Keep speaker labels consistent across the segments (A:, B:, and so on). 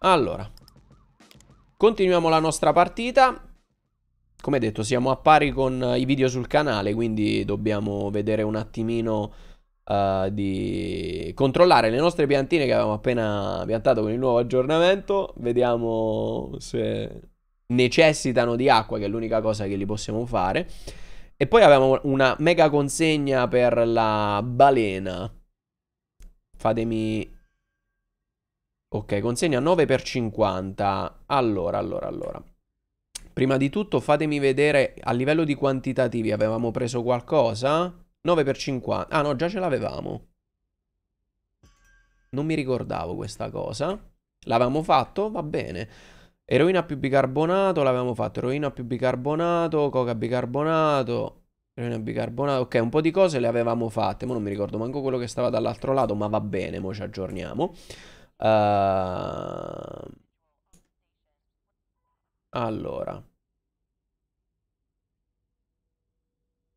A: Allora, continuiamo la nostra partita. Come detto, siamo a pari con eh, i video sul canale, quindi dobbiamo vedere un attimino uh, di controllare le nostre piantine che avevamo appena piantato con il nuovo aggiornamento. Vediamo se necessitano di acqua, che è l'unica cosa che li possiamo fare. E poi abbiamo una mega consegna per la balena. Fatemi Ok, consegna 9 per 50. Allora, allora, allora. Prima di tutto fatemi vedere a livello di quantitativi avevamo preso qualcosa? 9 per 50. Ah no, già ce l'avevamo. Non mi ricordavo questa cosa. L'avevamo fatto? Va bene. Eroina più bicarbonato, l'avevamo fatto. Eroina più bicarbonato, coca bicarbonato. Eroina bicarbonato. Ok, un po' di cose le avevamo fatte. Ma non mi ricordo manco quello che stava dall'altro lato, ma va bene, mo ci aggiorniamo. Uh, allora.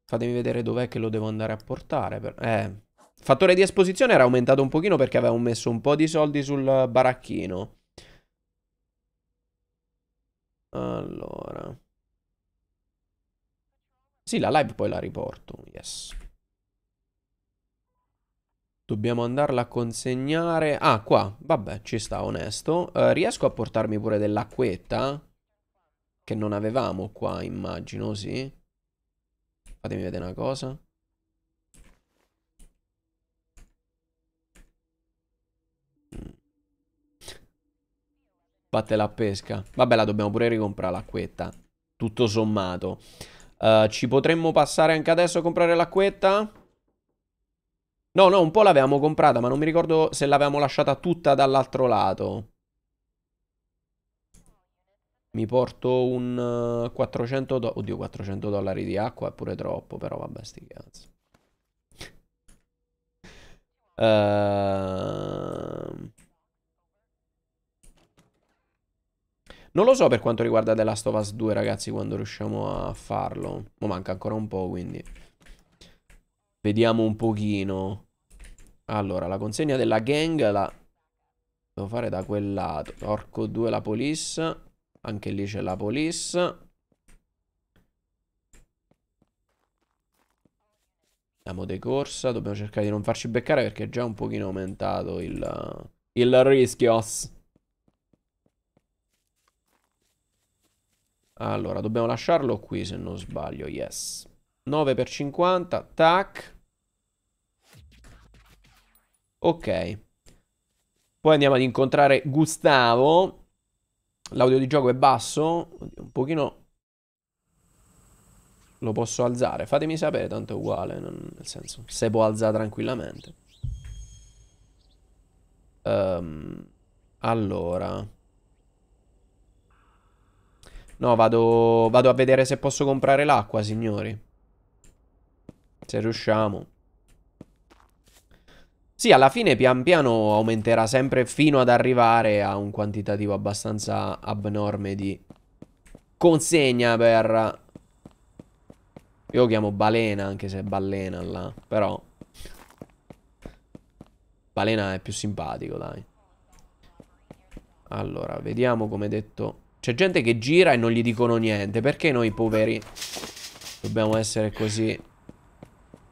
A: Fatemi vedere dov'è che lo devo andare a portare. Per... Eh. Fattore di esposizione era aumentato un pochino perché avevamo messo un po' di soldi sul baracchino. Allora. Sì, la live poi la riporto. Yes. Dobbiamo andarla a consegnare... Ah, qua. Vabbè, ci sta, onesto. Eh, riesco a portarmi pure dell'acquetta? Che non avevamo qua, immagino, sì? Fatemi vedere una cosa. Batte mm. la pesca. Vabbè, la dobbiamo pure ricomprare l'acquetta. Tutto sommato. Uh, ci potremmo passare anche adesso a comprare l'acquetta? No, no, un po' l'avevamo comprata, ma non mi ricordo se l'avevamo lasciata tutta dall'altro lato. Mi porto un 400 eh, dollari. Oddio, 400 dollari di acqua è pure troppo, però vabbè, sti cazzo. Uh... Ehm, non lo so per quanto riguarda The Last of Us 2, ragazzi, quando riusciamo a farlo. Ma manca ancora un po', quindi... Vediamo un pochino. Allora, la consegna della gang la devo fare da quel lato. Orco 2 la police. Anche lì c'è la police. Andiamo Siamo corsa. Dobbiamo cercare di non farci beccare perché è già un pochino aumentato il, il rischio. Allora, dobbiamo lasciarlo qui se non sbaglio. Yes. 9 per 50. Tac. Ok. Poi andiamo ad incontrare Gustavo. L'audio di gioco è basso. Oddio, un pochino... Lo posso alzare. Fatemi sapere, tanto è uguale. Non... Nel senso, se può alzare tranquillamente. Um, allora. No, vado, vado a vedere se posso comprare l'acqua, signori. Se riusciamo. Sì, alla fine pian piano aumenterà sempre fino ad arrivare a un quantitativo abbastanza abnorme di consegna per... Io lo chiamo balena, anche se è balena là, però... Balena è più simpatico, dai. Allora, vediamo come detto... C'è gente che gira e non gli dicono niente, perché noi poveri dobbiamo essere così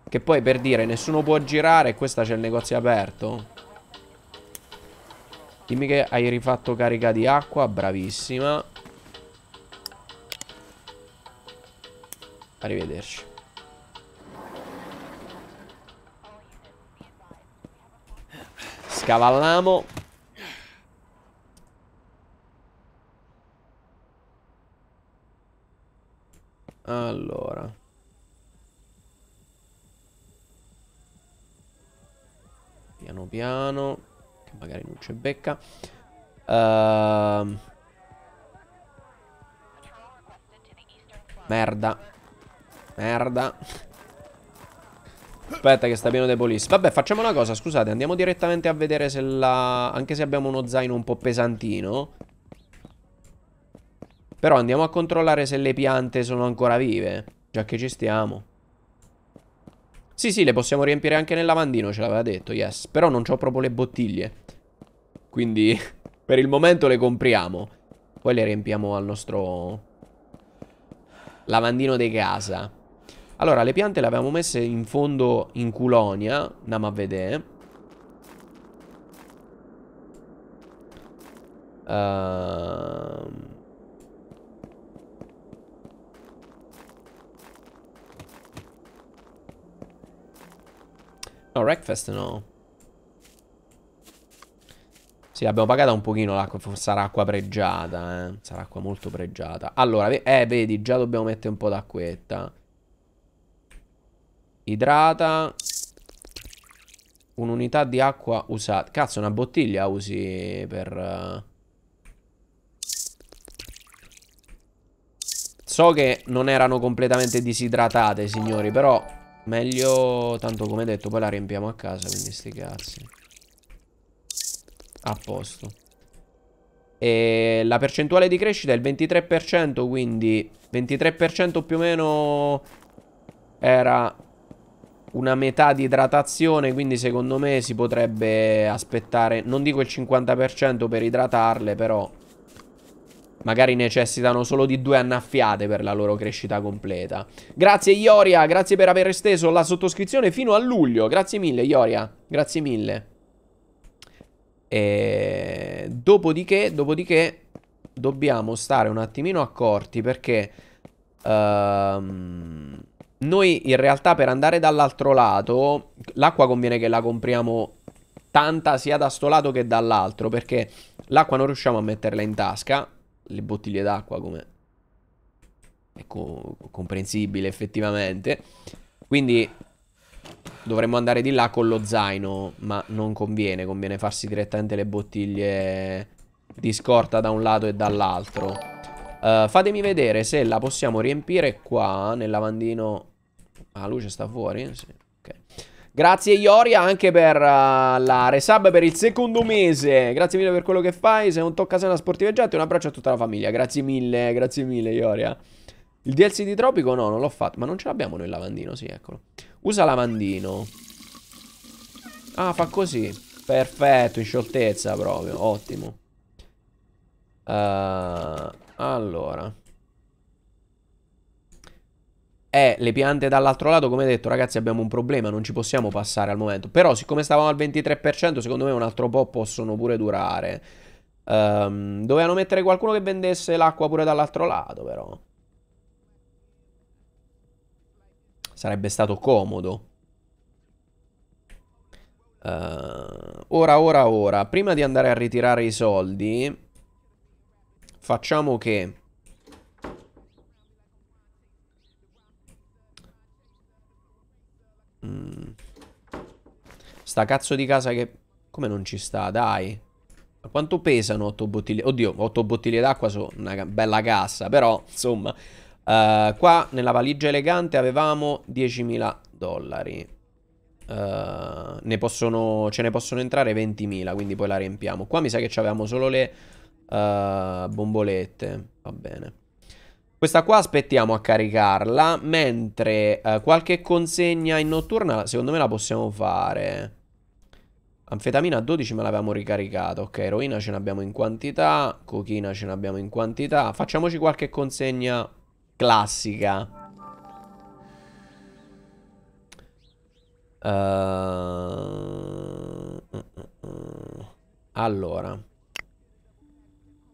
A: che poi per dire nessuno può girare Questa c'è il negozio aperto Dimmi che hai rifatto carica di acqua Bravissima Arrivederci Scavalliamo Allora Piano piano. Che magari non c'è becca. Uh... Merda. Merda. Aspetta che sta pieno dei polizi Vabbè facciamo una cosa scusate Andiamo direttamente a vedere se la... Anche se abbiamo uno zaino un po' pesantino Però andiamo a controllare se le piante sono ancora vive Già che ci stiamo sì, sì, le possiamo riempire anche nel lavandino, ce l'aveva detto, yes. Però non ho proprio le bottiglie. Quindi, per il momento le compriamo. Poi le riempiamo al nostro lavandino di casa. Allora, le piante le abbiamo messe in fondo in culonia. Andiamo a vedere. Ehm... Uh... No, breakfast no. Sì, abbiamo pagato un pochino l'acqua, sarà acqua pregiata, eh. Sarà acqua molto pregiata. Allora, eh, vedi, già dobbiamo mettere un po' d'acquetta. Idrata. Un'unità di acqua usata. Cazzo, una bottiglia usi per... Eh. So che non erano completamente disidratate, signori, però Meglio, tanto come detto, poi la riempiamo a casa, quindi sti cazzi. A posto. E la percentuale di crescita è il 23%, quindi 23% più o meno era una metà di idratazione, quindi secondo me si potrebbe aspettare, non dico il 50% per idratarle, però magari necessitano solo di due annaffiate per la loro crescita completa. Grazie Ioria, grazie per aver esteso la sottoscrizione fino a luglio. Grazie mille Ioria, grazie mille. E... Dopodiché, dopodiché dobbiamo stare un attimino accorti perché um, noi in realtà per andare dall'altro lato l'acqua conviene che la compriamo tanta sia da sto lato che dall'altro perché l'acqua non riusciamo a metterla in tasca le bottiglie d'acqua come è co- comprensibile effettivamente. Quindi dovremmo andare di là con lo zaino, ma non conviene, conviene farsi direttamente le bottiglie di scorta da un lato e dall'altro. Uh, fatemi vedere se la possiamo riempire qua nel lavandino. Ah, la luce sta fuori? Sì, ok. Grazie Ioria anche per uh, la resub per il secondo mese. Grazie mille per quello che fai. Se non tocca Sei un toccasana sportiveggiante. Un abbraccio a tutta la famiglia. Grazie mille, grazie mille Ioria. Il DLC di Tropico no, non l'ho fatto. Ma non ce l'abbiamo nel lavandino, sì, eccolo. Usa lavandino. Ah, fa così. Perfetto, in scioltezza proprio. Ottimo. Uh, allora è eh, le piante dall'altro lato, come detto ragazzi abbiamo un problema, non ci possiamo passare al momento. Però siccome stavamo al 23% secondo me un altro po' possono pure durare. Um, dovevano mettere qualcuno che vendesse l'acqua pure dall'altro lato però. Sarebbe stato comodo. Uh, ora, ora, ora, prima di andare a ritirare i soldi, facciamo che Mm. Sta cazzo di casa che... Come non ci sta? Dai. Ma quanto pesano 8 bottiglie? Oddio, 8 bottiglie d'acqua sono una bella cassa. Però, insomma... Uh, qua nella valigia elegante avevamo 10.000 dollari. Uh, ne possono, ce ne possono entrare 20.000, quindi poi la riempiamo. Qua mi sa che avevamo solo le uh, bombolette. Va bene. Questa qua aspettiamo a caricarla, mentre eh, qualche consegna in notturna secondo me la possiamo fare. Anfetamina 12 me l'avevamo ricaricata, ok, eroina ce n'abbiamo in quantità, cochina ce n'abbiamo in quantità. Facciamoci qualche consegna classica. Uh... Allora,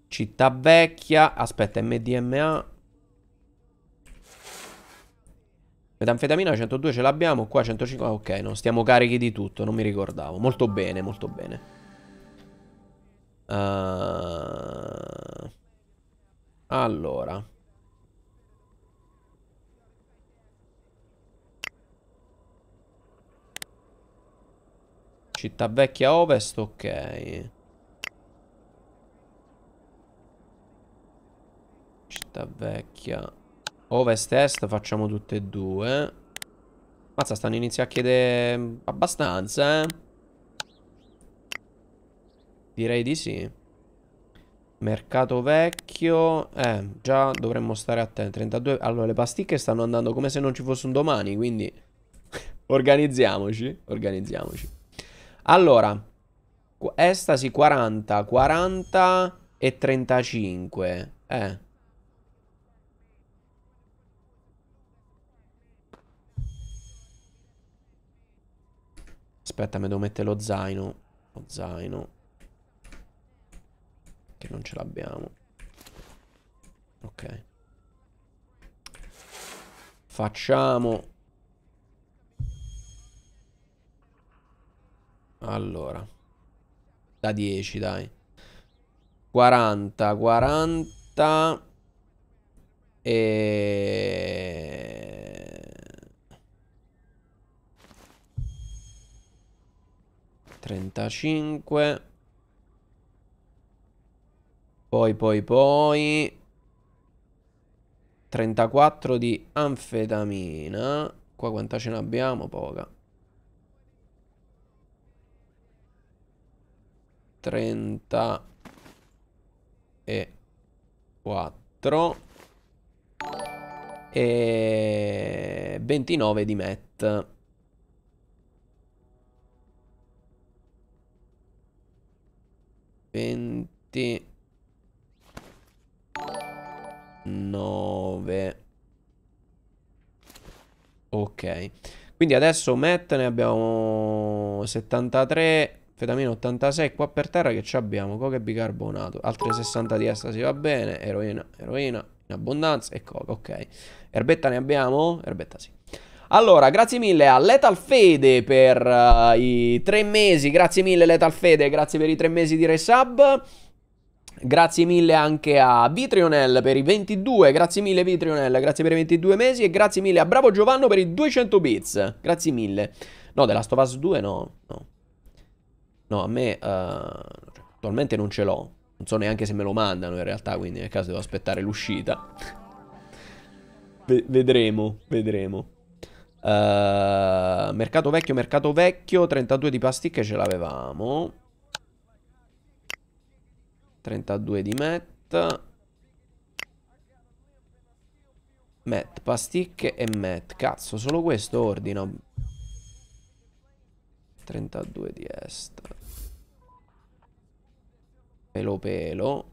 A: città vecchia, aspetta, MDMA Metanfetamina 102 ce l'abbiamo, qua 105, ah, ok, no, stiamo carichi di tutto, non mi ricordavo. Molto bene, molto bene. Uh... Allora. Città vecchia ovest, ok. Città vecchia Ovest est facciamo tutte e due. Mazza, stanno iniziando a chiedere mm, abbastanza, eh? Direi di sì. Mercato vecchio. Eh, già dovremmo stare attenti. 32. Allora, le pasticche stanno andando come se non ci fosse un domani, quindi... organizziamoci, organizziamoci. Allora, estasi 40, 40 e 35. Eh... Aspetta, mi devo mettere lo zaino. Lo zaino. Che non ce l'abbiamo. Ok. Facciamo... Allora. Da 10, dai. 40, 40... E... 35 Poi poi poi 34 di anfetamina Qua quanta ce n'abbiamo? Poca 34 E 29 di met 29 Ok Quindi adesso Matt ne abbiamo 73 Fetamina 86 Qua per terra che ci abbiamo? Coca e bicarbonato Altre 60 di estasi va bene Eroina, eroina in abbondanza e coca Ok Erbetta ne abbiamo? Erbetta sì allora, grazie mille a Lethal Fede per uh, i tre mesi. Grazie mille Lethal Fede, grazie per i tre mesi di resub. Grazie mille anche a Vitrionel per i 22, grazie mille Vitrionel, grazie per i 22 mesi e grazie mille a Bravo Giovanno per i 200 bits, grazie mille. No, The Last of Us 2 no, no. No, a me uh, attualmente non ce l'ho, non so neanche se me lo mandano in realtà, quindi nel caso devo aspettare l'uscita. vedremo, vedremo. Uh, mercato vecchio, mercato vecchio. 32 di pasticche ce l'avevamo. 32 di Matt. Matt, pasticche e Matt. Cazzo, solo questo ordino. 32 di est. Pelo pelo.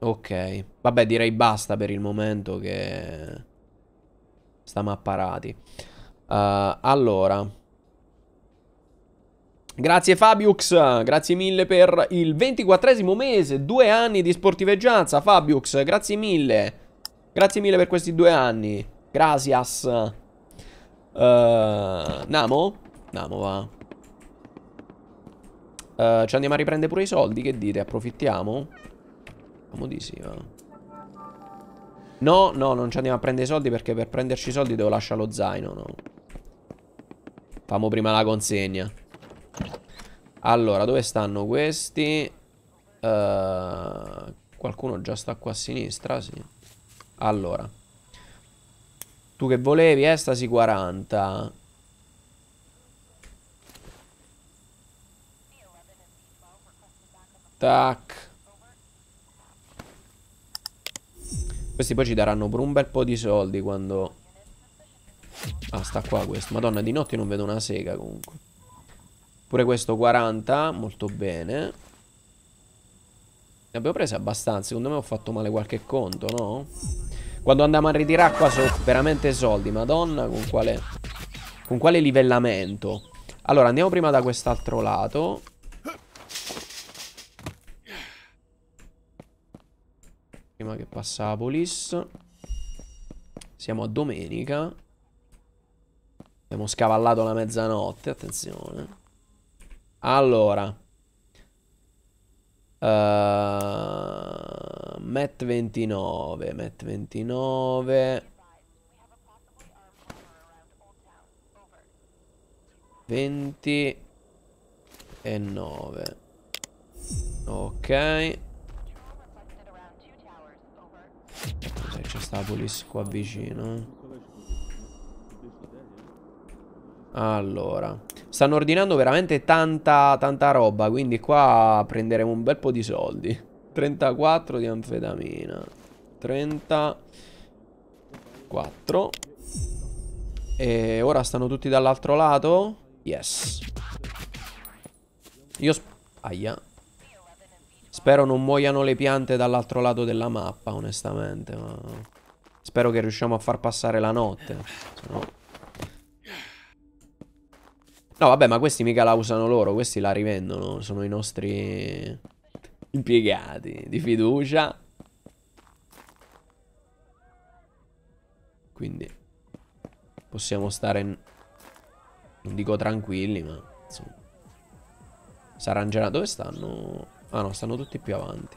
A: Ok. Vabbè, direi basta per il momento che... Stiamo apparati. Uh, allora... Grazie Fabiux, grazie mille per il 24 mese, due anni di sportiveggianza. Fabiux, grazie mille. Grazie mille per questi due anni. Gracias. Uh, Namo? Namo va. Uh, ci andiamo a riprendere pure i soldi, che dite? Approfittiamo? Come No, no, non ci andiamo a prendere i soldi perché per prenderci i soldi devo lasciare lo zaino, no. Famo prima la consegna. Allora, dove stanno questi? Uh, qualcuno già sta qua a sinistra, sì. Allora. Tu che volevi, estasi eh, 40. Tac. Questi poi ci daranno pure un bel po' di soldi quando... Ah, sta qua questo. Madonna, di notte non vedo una sega comunque. Pure questo 40, molto bene. Ne abbiamo prese abbastanza. Secondo me ho fatto male qualche conto, no? Quando andiamo a ritirare qua sono veramente soldi. Madonna, con quale... Con quale livellamento? Allora, andiamo prima da quest'altro lato. Prima che passa la polis. Siamo a domenica. Abbiamo scavallato la mezzanotte, attenzione. Allora. Uh, Met 29, Met 29. Venti e nove. Ok. Cioè, c'è sta police qua vicino. Allora, stanno ordinando veramente tanta, tanta roba, quindi qua prenderemo un bel po' di soldi. 34 di anfetamina. 34. E ora stanno tutti dall'altro lato? Yes. Io... Aia. Spero non muoiano le piante dall'altro lato della mappa, onestamente. Ma... Spero che riusciamo a far passare la notte. Sennò... No, vabbè, ma questi mica la usano loro, questi la rivendono. Sono i nostri impiegati di fiducia. Quindi possiamo stare, in... non dico tranquilli, ma insomma. S'arrangerà. Dove stanno? Ah no, stanno tutti più avanti.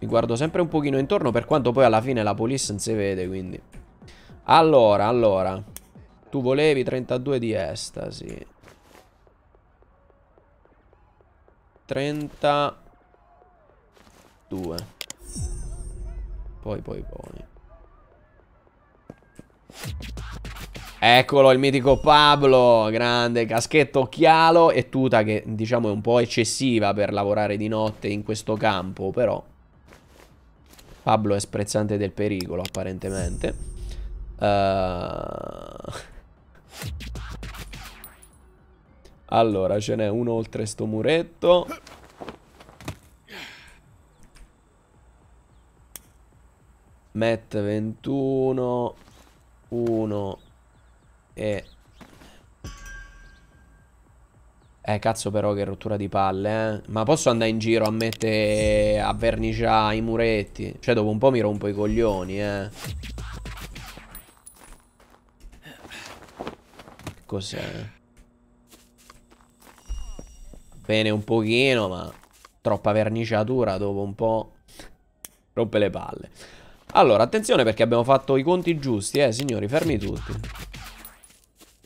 A: Mi guardo sempre un pochino intorno per quanto poi alla fine la police non si vede, quindi. Allora, allora. Tu volevi 32 di estasi. 32. Poi, poi, poi. Eccolo il mitico Pablo, grande caschetto, occhialo e tuta che diciamo è un po' eccessiva per lavorare di notte in questo campo, però Pablo è sprezzante del pericolo apparentemente. Uh... Allora, ce n'è uno oltre sto muretto. Matt 21 1 e... Eh, cazzo però che rottura di palle, eh. Ma posso andare in giro a mettere... a verniciare i muretti? Cioè, dopo un po' mi rompo i coglioni, eh. Che cos'è? Bene un pochino, ma... Troppa verniciatura dopo un po'... Rompe le palle. Allora, attenzione perché abbiamo fatto i conti giusti, eh, signori. Fermi tutti.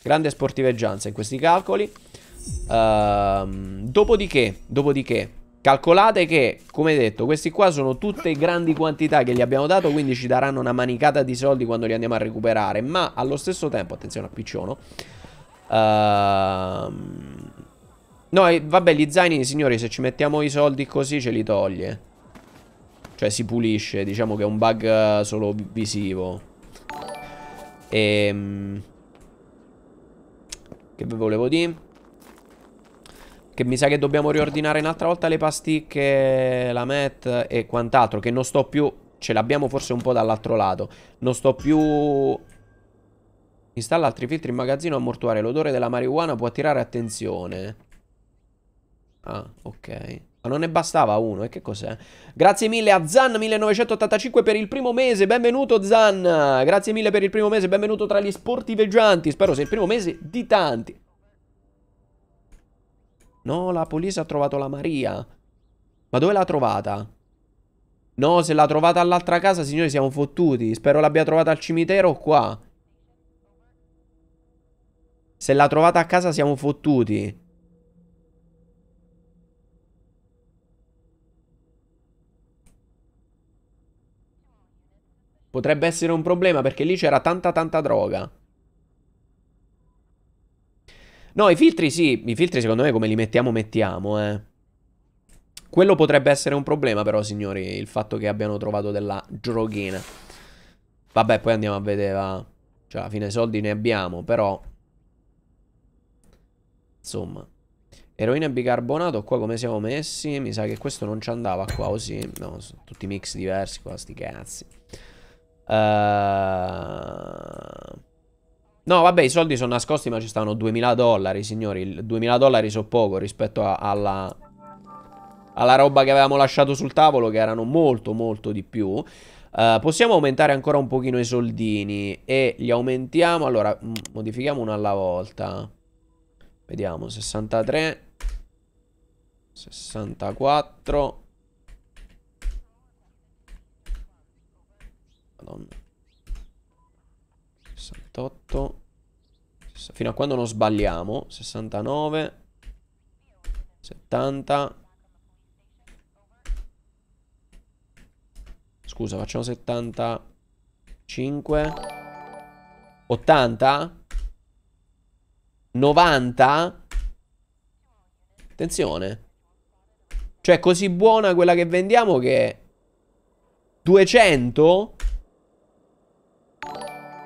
A: Grande sportiveggianza in questi calcoli. Uh, dopodiché, dopodiché, calcolate che, come detto, questi qua sono tutte grandi quantità che gli abbiamo dato, quindi ci daranno una manicata di soldi quando li andiamo a recuperare. Ma allo stesso tempo, attenzione a picciono. Uh, ehm, no, eh, vabbè, gli zaini, signori, se ci mettiamo i soldi così ce li toglie. Cioè si pulisce, diciamo che è un bug eh, solo visivo. Ehm... Che vi volevo dire? Che mi sa che dobbiamo riordinare un'altra volta le pasticche, la met e quant'altro. Che non sto più... Ce l'abbiamo forse un po' dall'altro lato. Non sto più... Installa altri filtri in magazzino a mortuare. L'odore della marijuana può attirare attenzione. Ah, ok. Ma non ne bastava uno, e che cos'è? Grazie mille a Zan1985 per il primo mese, benvenuto Zan! Grazie mille per il primo mese, benvenuto tra gli sportiveggianti, spero sia il primo mese di tanti. No, la polizia ha trovato la Maria. Ma dove l'ha trovata? No, se l'ha trovata all'altra casa, signori, siamo fottuti. Spero l'abbia trovata al cimitero o qua. Se l'ha trovata a casa, siamo fottuti. Potrebbe essere un problema perché lì c'era tanta tanta droga. No, i filtri sì, i filtri secondo me come li mettiamo mettiamo, eh. Quello potrebbe essere un problema però, signori, il fatto che abbiano trovato della droghina. Vabbè, poi andiamo a vedere, va. Cioè, alla fine soldi ne abbiamo, però... Insomma. Eroina e bicarbonato, qua come siamo messi? Mi sa che questo non ci andava qua, o sì? No, sono tutti mix diversi qua, sti cazzi. Uh... No, vabbè, i soldi sono nascosti, ma ci stanno 2000 dollari, signori. 2000 dollari so poco rispetto a, alla, alla roba che avevamo lasciato sul tavolo, che erano molto, molto di più. Uh, possiamo aumentare ancora un pochino i soldini e li aumentiamo. Allora, modifichiamo uno alla volta. Vediamo, 63, 64. Madonna. 68. Fino a quando non sbagliamo. 69. 70. Scusa, facciamo 75. 80. 90. Attenzione. Cioè, è così buona quella che vendiamo che... 200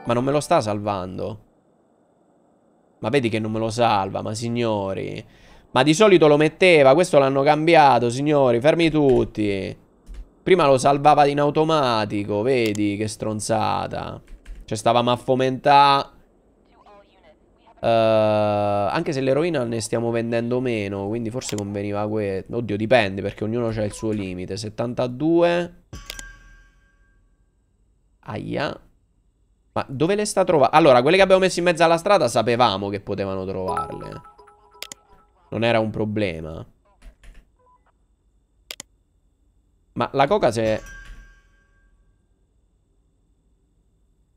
A: ma non me lo sta salvando. Ma vedi che non me lo salva, ma signori. Ma di solito lo metteva, questo l'hanno cambiato, signori, fermi tutti. Prima lo salvava in automatico, vedi che stronzata. Cioè stavamo a fomentare... Uh, anche se l'eroina ne stiamo vendendo meno, quindi forse conveniva questo. Oddio, dipende perché ognuno ha il suo limite. 72. Aia. Ma dove le sta trovando? Allora, quelle che abbiamo messo in mezzo alla strada sapevamo che potevano trovarle. Non era un problema. Ma la coca se...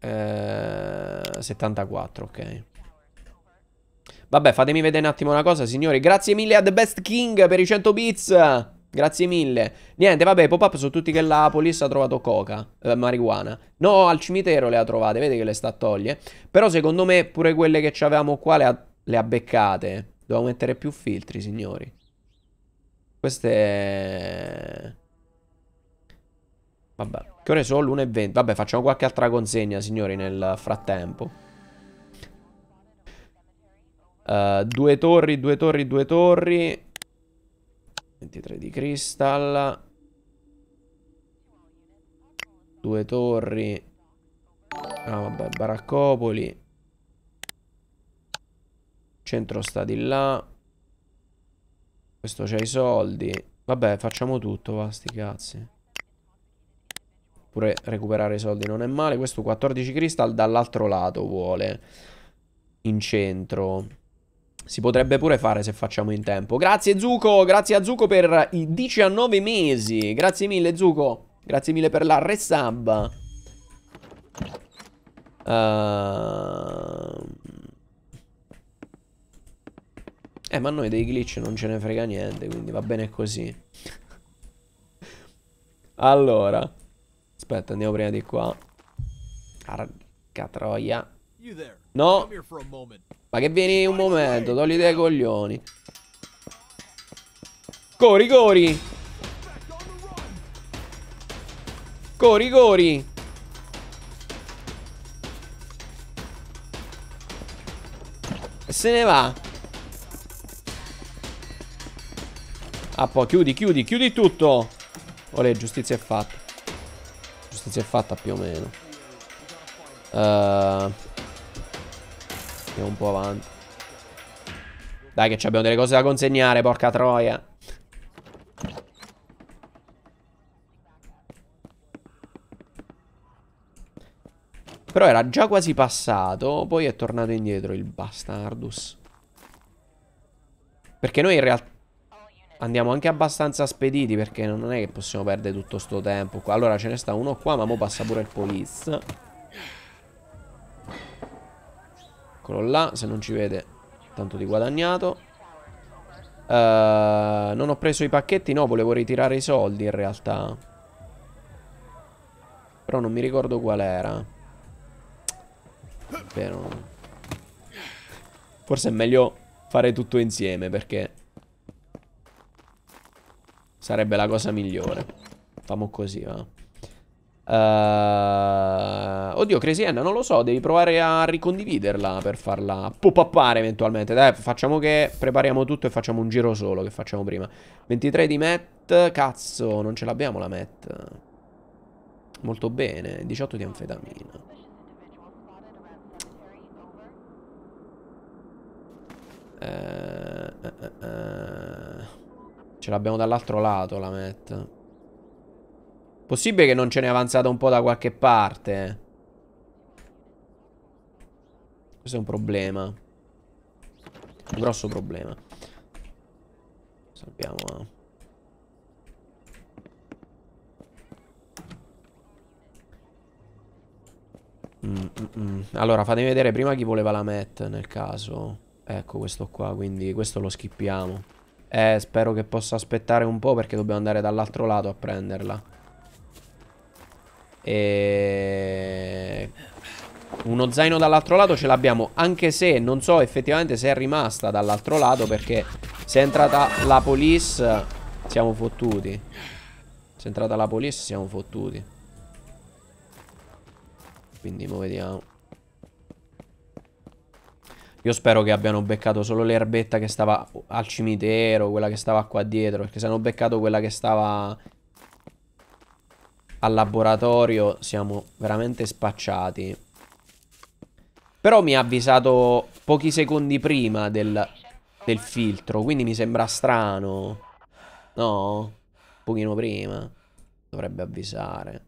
A: Eh, 74, ok. Vabbè, fatemi vedere un attimo una cosa, signori. Grazie mille a The Best King per i 100 bits. Grazie mille. Niente, vabbè, pop-up sono tutti che la police ha trovato coca, eh, marijuana. No, al cimitero le ha trovate, vedi che le sta a togliere. Però secondo me pure quelle che avevamo qua le ha, le ha beccate. Dobbiamo mettere più filtri, signori. Queste... Vabbè, che ore sono? L'1.20. Vabbè, facciamo qualche altra consegna, signori, nel frattempo. Uh, due torri, due torri, due torri. 23 di cristalla. Due torri. Ah, vabbè, baraccopoli. Centro sta di là. Questo c'ha i soldi. Vabbè, facciamo tutto, va, sti cazzi. Pure recuperare i soldi non è male. Questo 14 crystal dall'altro lato vuole. In centro. Si potrebbe pure fare se facciamo in tempo. Grazie Zuko, grazie a Zuko per i 19 mesi. Grazie mille Zuko. Grazie mille per la resub. Uh... Eh, ma noi dei glitch non ce ne frega niente, quindi va bene così. allora. Aspetta, andiamo prima di qua. Arca troia. No. Ma che vieni un momento, togli dei coglioni. Cori, cori. Cori, cori. E se ne va. Ah, poi chiudi, chiudi, chiudi tutto. Olè, oh, giustizia è fatta. Giustizia è fatta più o meno. Ehm... Uh... Andiamo un po' avanti. Dai che abbiamo delle cose da consegnare, porca troia. Però era già quasi passato, poi è tornato indietro il bastardus. Perché noi in realtà andiamo anche abbastanza spediti perché non è che possiamo perdere tutto sto tempo Allora ce ne sta uno qua, ma mo passa pure il poliz. Eccolo là, se non ci vede tanto di guadagnato Uh, non ho preso i pacchetti, no, volevo ritirare i soldi in realtà. Però non mi ricordo qual era. Però... Forse è meglio fare tutto insieme perché... Sarebbe la cosa migliore. Famo così, va. Uh, oddio, Crazy Anna, non lo so, devi provare a ricondividerla per farla pop-upare eventualmente. Dai, facciamo che prepariamo tutto e facciamo un giro solo che facciamo prima. 23 di Matt, cazzo, non ce l'abbiamo la Matt. Molto bene, 18 di anfetamina. Uh, uh, ce l'abbiamo dall'altro lato la Matt. Possibile che non ce n'è avanzata un po' da qualche parte? Questo è un problema. Un grosso problema. Salviamo. Mm, mm, mm. Allora, fatemi vedere prima chi voleva la met nel caso. Ecco questo qua, quindi questo lo skippiamo. Eh, spero che possa aspettare un po' perché dobbiamo andare dall'altro lato a prenderla. E... Uno zaino dall'altro lato ce l'abbiamo Anche se non so effettivamente se è rimasta dall'altro lato Perché se è entrata la police Siamo fottuti Se è entrata la police siamo fottuti Quindi mo vediamo Io spero che abbiano beccato solo l'erbetta che stava al cimitero Quella che stava qua dietro Perché se hanno beccato quella che stava al laboratorio siamo veramente spacciati. Però mi ha avvisato pochi secondi prima del, del filtro, quindi mi sembra strano. No? Un pochino prima. Dovrebbe avvisare.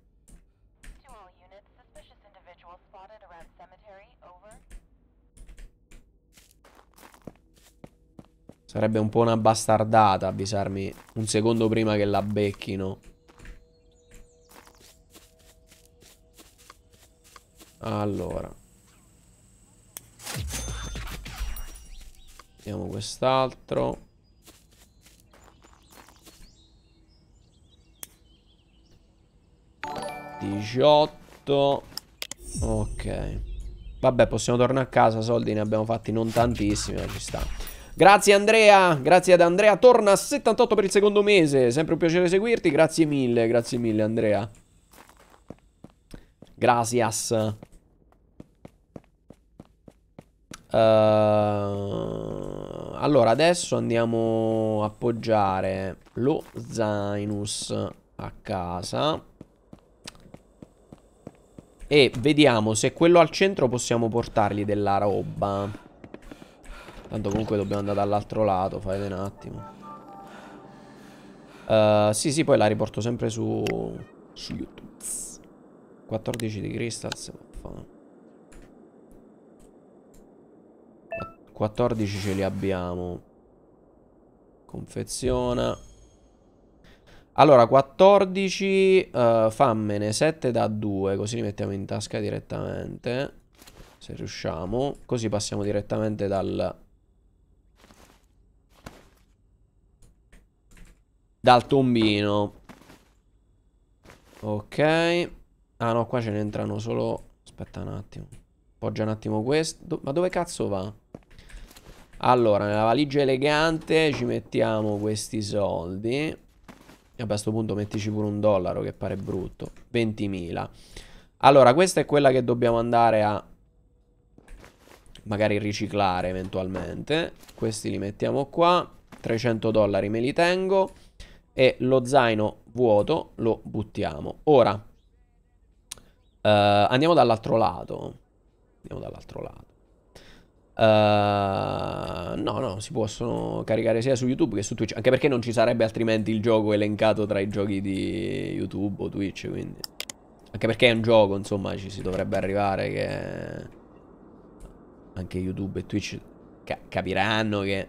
A: Sarebbe un po' una bastardata avvisarmi un secondo prima che la becchino. Allora Vediamo quest'altro Diciotto Ok Vabbè possiamo tornare a casa Soldi ne abbiamo fatti non tantissimi Ma eh, ci sta Grazie Andrea, grazie ad Andrea Torna a 78 per il secondo mese Sempre un piacere seguirti, grazie mille Grazie mille Andrea Gracias Uh, allora, adesso andiamo a appoggiare lo Zainus a casa. E vediamo se quello al centro possiamo portargli della roba. Tanto comunque dobbiamo andare dall'altro lato, fate un attimo. Uh, sì, sì, poi la riporto sempre su, su YouTube. 14 di crystals, vaffanculo. 14 ce li abbiamo. Confeziona. Allora, 14, uh, eh, fammene 7 da 2, così li mettiamo in tasca direttamente, se riusciamo. Così passiamo direttamente dal... Dal tombino. Ok. Ah no, qua ce ne entrano solo... Aspetta un attimo. Poggia un attimo questo. Ma dove cazzo va? Allora, nella valigia elegante ci mettiamo questi soldi. E a questo punto mettici pure un dollaro che pare brutto. 20.000. Allora, questa è quella che dobbiamo andare a magari riciclare eventualmente. Questi li mettiamo qua. 300 dollari me li tengo. E lo zaino vuoto lo buttiamo. Ora, eh, andiamo dall'altro lato. Andiamo dall'altro lato. Ehm, no, no, si possono caricare sia su YouTube che su Twitch, anche perché non ci sarebbe altrimenti il gioco elencato tra i giochi di YouTube o Twitch, quindi... Anche perché è un gioco, insomma, ci si dovrebbe arrivare che... Anche YouTube e Twitch ca capiranno che...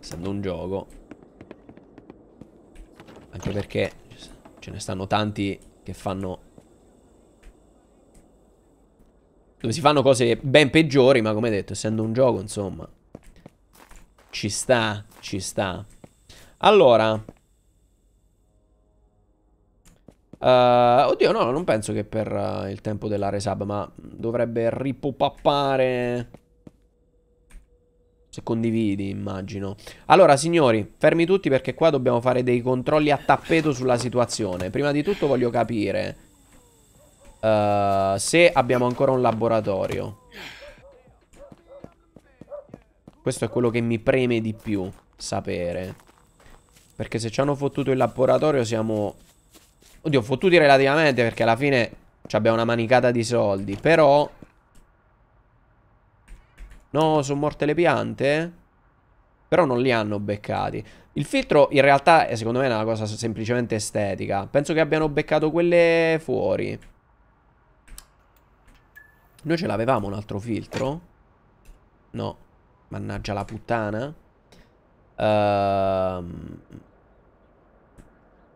A: Essendo un gioco... Anche perché ce ne stanno tanti che fanno Dove si fanno cose ben peggiori, ma come detto, essendo un gioco, insomma. Ci sta, ci sta. Allora. Uh, oddio, no, non penso che per uh, il tempo della resub, ma dovrebbe ripopappare... Se condividi, immagino. Allora, signori, fermi tutti perché qua dobbiamo fare dei controlli a tappeto sulla situazione. Prima di tutto voglio capire Uh, se abbiamo ancora un laboratorio. Questo è quello che mi preme di più sapere. Perché se ci hanno fottuto il laboratorio siamo... Oddio, fottuti relativamente perché alla fine abbiamo una manicata di soldi. Però... No, sono morte le piante? Però non li hanno beccati. Il filtro in realtà è, secondo me è una cosa semplicemente estetica. Penso che abbiano beccato quelle fuori. Noi ce l'avevamo un altro filtro? No. Mannaggia la puttana. Ehm...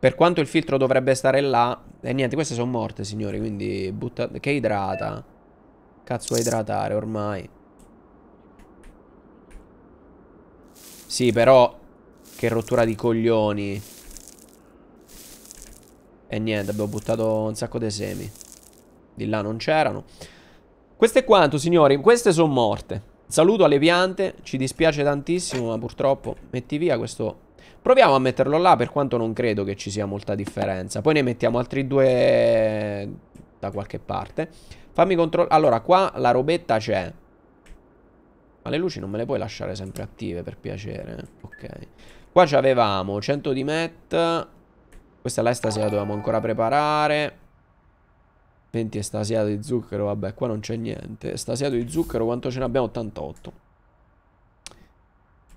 A: Per quanto il filtro dovrebbe stare là... E eh, niente, queste sono morte, signori, quindi butta... Che idrata? Cazzo a idratare ormai. Sì, però... Che rottura di coglioni. E niente, abbiamo buttato un sacco di semi. Di là non c'erano. Questo è quanto, signori. Queste sono morte. Saluto alle piante. Ci dispiace tantissimo, ma purtroppo metti via questo... Proviamo a metterlo là, per quanto non credo che ci sia molta differenza. Poi ne mettiamo altri due da qualche parte. Fammi controllare... Allora, qua la robetta c'è. Ma le luci non me le puoi lasciare sempre attive, per piacere. Eh. Ok. Qua ci avevamo 100 di met. Questa l'estasi la dovevamo ancora preparare. 20 estasiato di zucchero, vabbè, qua non c'è niente. Estasiato di zucchero, quanto ce n'abbiamo? 88.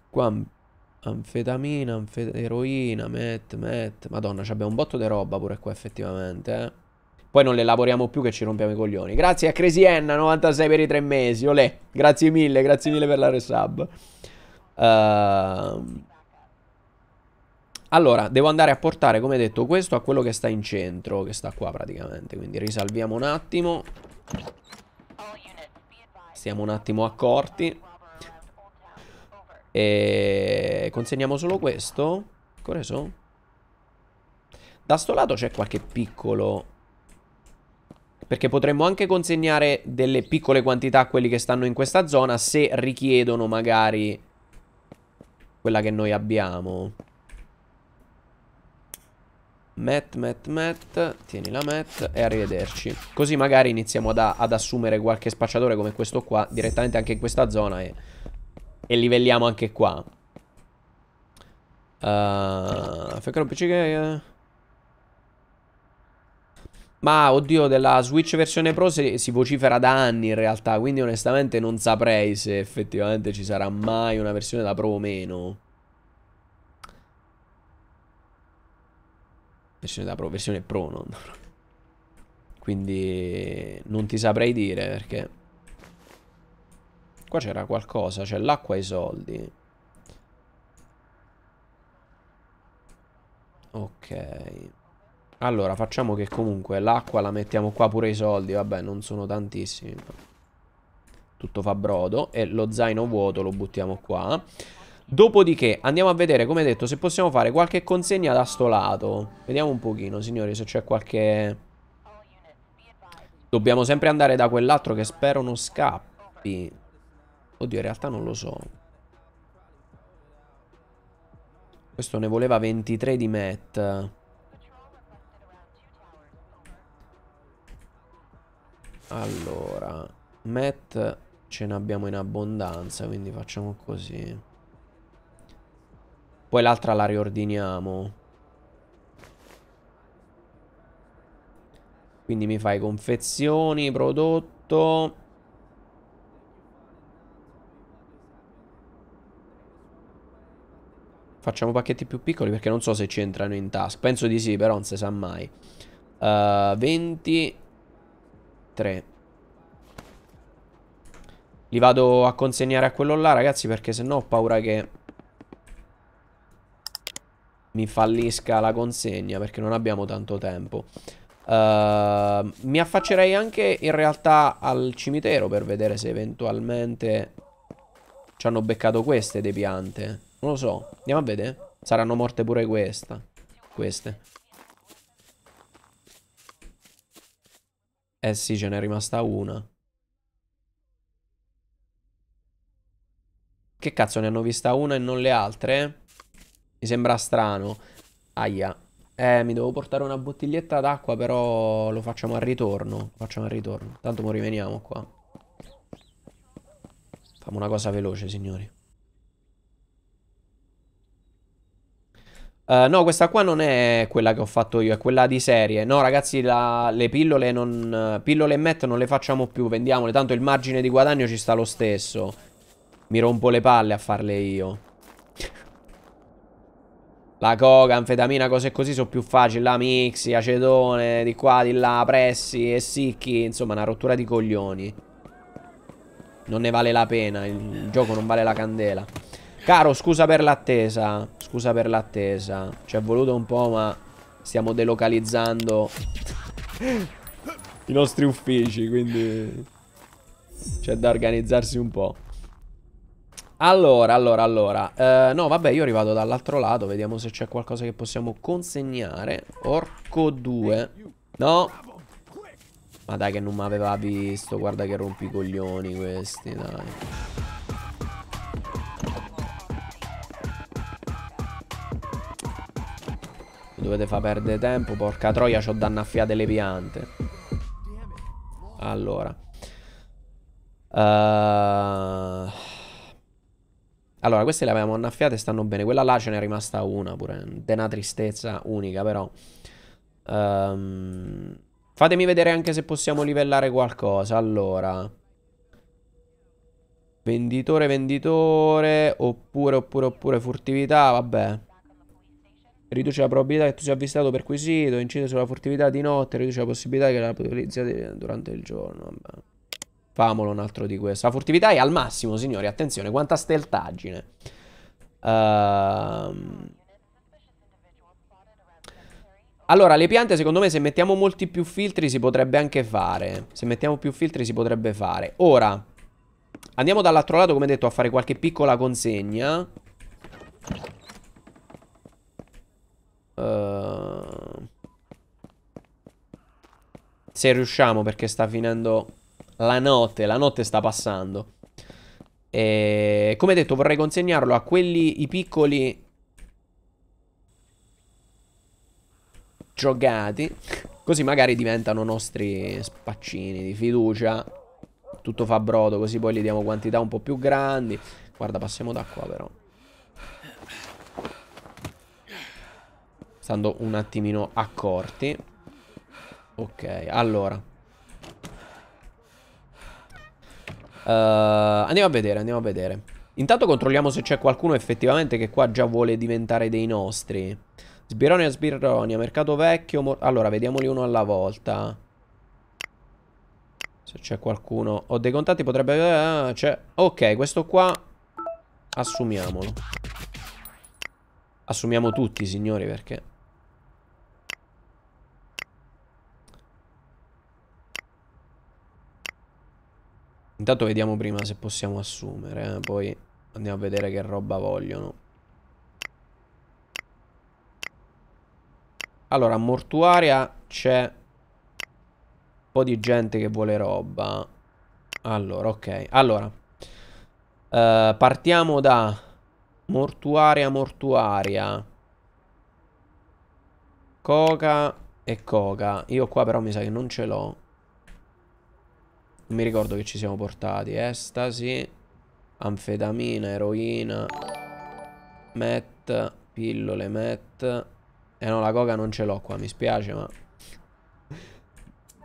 A: Qua anfetamina, anfet eroina, met, met. Madonna, abbiamo un botto di roba pure qua effettivamente, eh. Poi non le lavoriamo più che ci rompiamo i coglioni. Grazie a Cresienna, 96 per i tre mesi, olè. Grazie mille, grazie mille per la resub. Ehm... Uh... Allora, devo andare a portare, come detto, questo a quello che sta in centro, che sta qua praticamente. Quindi risalviamo un attimo. Stiamo un attimo accorti. E consegniamo solo questo. Correso? Da sto lato c'è qualche piccolo... Perché potremmo anche consegnare delle piccole quantità a quelli che stanno in questa zona se richiedono magari quella che noi abbiamo. Met, met, met, tieni la met e arrivederci. Così magari iniziamo ad, ad, assumere qualche spacciatore come questo qua direttamente anche in questa zona e, e livelliamo anche qua. Uh, eh, Fecano PC che... Eh. Ma oddio, della Switch versione Pro si, si vocifera da anni in realtà, quindi onestamente non saprei se effettivamente ci sarà mai una versione da Pro o meno. Versione da pro, versione pro non. Quindi non ti saprei dire perché... Qua c'era qualcosa, c'è l'acqua e i soldi. Ok. Allora, facciamo che comunque l'acqua la mettiamo qua pure i soldi. Vabbè, non sono tantissimi. Tutto fa brodo. E lo zaino vuoto lo buttiamo qua. Dopodiché andiamo a vedere, come detto, se possiamo fare qualche consegna da sto lato. Vediamo un pochino, signori, se c'è qualche... Dobbiamo sempre andare da quell'altro che spero non scappi. Oddio, in realtà non lo so. Questo ne voleva 23 di Matt. Allora, Matt ce n'abbiamo in abbondanza, quindi facciamo così. Poi l'altra la riordiniamo. Quindi mi fai confezioni, prodotto... Facciamo pacchetti più piccoli perché non so se ci entrano in task. Penso di sì, però non si sa mai. Uh, eh, 23. Li vado a consegnare a quello là, ragazzi, perché sennò ho paura che mi fallisca la consegna perché non abbiamo tanto tempo. Uh, mi affaccerei anche in realtà al cimitero per vedere se eventualmente ci hanno beccato queste dei piante. Non lo so, andiamo a vedere. Saranno morte pure questa. Queste. Eh sì, ce n'è rimasta una. Che cazzo, ne hanno vista una e non le altre? Eh? Mi sembra strano. Aia. Eh, mi devo portare una bottiglietta d'acqua, però lo facciamo al ritorno. Lo facciamo al ritorno. Tanto mo rimaniamo qua. Facciamo una cosa veloce, signori. Uh, no, questa qua non è quella che ho fatto io, è quella di serie. No, ragazzi, la, le pillole, non, pillole e met non le facciamo più, vendiamole. Tanto il margine di guadagno ci sta lo stesso. Mi rompo le palle a farle io. La coca, anfetamina, cose così sono più facili. La mixi, acetone, di qua, di là, pressi e sicchi. Insomma, una rottura di coglioni. Non ne vale la pena. Il gioco non vale la candela. Caro, scusa per l'attesa. Scusa per l'attesa. Ci è voluto un po', ma stiamo delocalizzando i nostri uffici. Quindi c'è da organizzarsi un po'. Allora, allora, allora. Uh, no, vabbè, io arrivato dall'altro lato. Vediamo se c'è qualcosa che possiamo consegnare. Orco 2. No. Ma dai che non mi aveva visto. Guarda che rompi coglioni questi, dai. Mi dovete far perdere tempo Porca troia ci ho annaffiate le piante Allora uh... Allora, queste le avevamo annaffiate e stanno bene. Quella là ce n'è rimasta una pure. È una tristezza unica, però. Um, fatemi vedere anche se possiamo livellare qualcosa. Allora. Venditore, venditore. Oppure, oppure, oppure furtività. Vabbè. Riduce la probabilità che tu sia avvistato perquisito. Incide sulla furtività di notte. Riduce la possibilità che la utilizzi durante il giorno. Vabbè. Famolo un altro di questo. La furtività è al massimo, signori. Attenzione, quanta steltaggine. Ehm... Allora, le piante secondo me se mettiamo molti più filtri si potrebbe anche fare. Se mettiamo più filtri si potrebbe fare. Ora, andiamo dall'altro lato, come detto, a fare qualche piccola consegna. Uh... Se riusciamo, perché sta finendo la notte, la notte sta passando. E come detto vorrei consegnarlo a quelli, i piccoli giocati, così magari diventano nostri spaccini di fiducia. Tutto fa brodo, così poi gli diamo quantità un po' più grandi. Guarda, passiamo da qua però. Stando un attimino accorti. Ok, allora. Uh, andiamo a vedere, andiamo a vedere. Intanto controlliamo se c'è qualcuno effettivamente che qua già vuole diventare dei nostri. Sbironia, Sbironia, mercato vecchio. Allora, vediamoli uno alla volta. Se c'è qualcuno... Ho oh, dei contatti, potrebbe... Ah, c'è... Ok, questo qua... Assumiamolo. Assumiamo tutti, signori, perché... Intanto vediamo prima se possiamo assumere, eh? poi andiamo a vedere che roba vogliono. Allora, mortuaria c'è un po' di gente che vuole roba. Allora, ok. Allora, eh, partiamo da mortuaria, mortuaria. Coca e coca. Io qua però mi sa che non ce l'ho. Non mi ricordo che ci siamo portati. Estasi, eh, anfetamina, eroina, met, pillole, met. Eh no, la coca non ce l'ho qua, mi spiace, ma...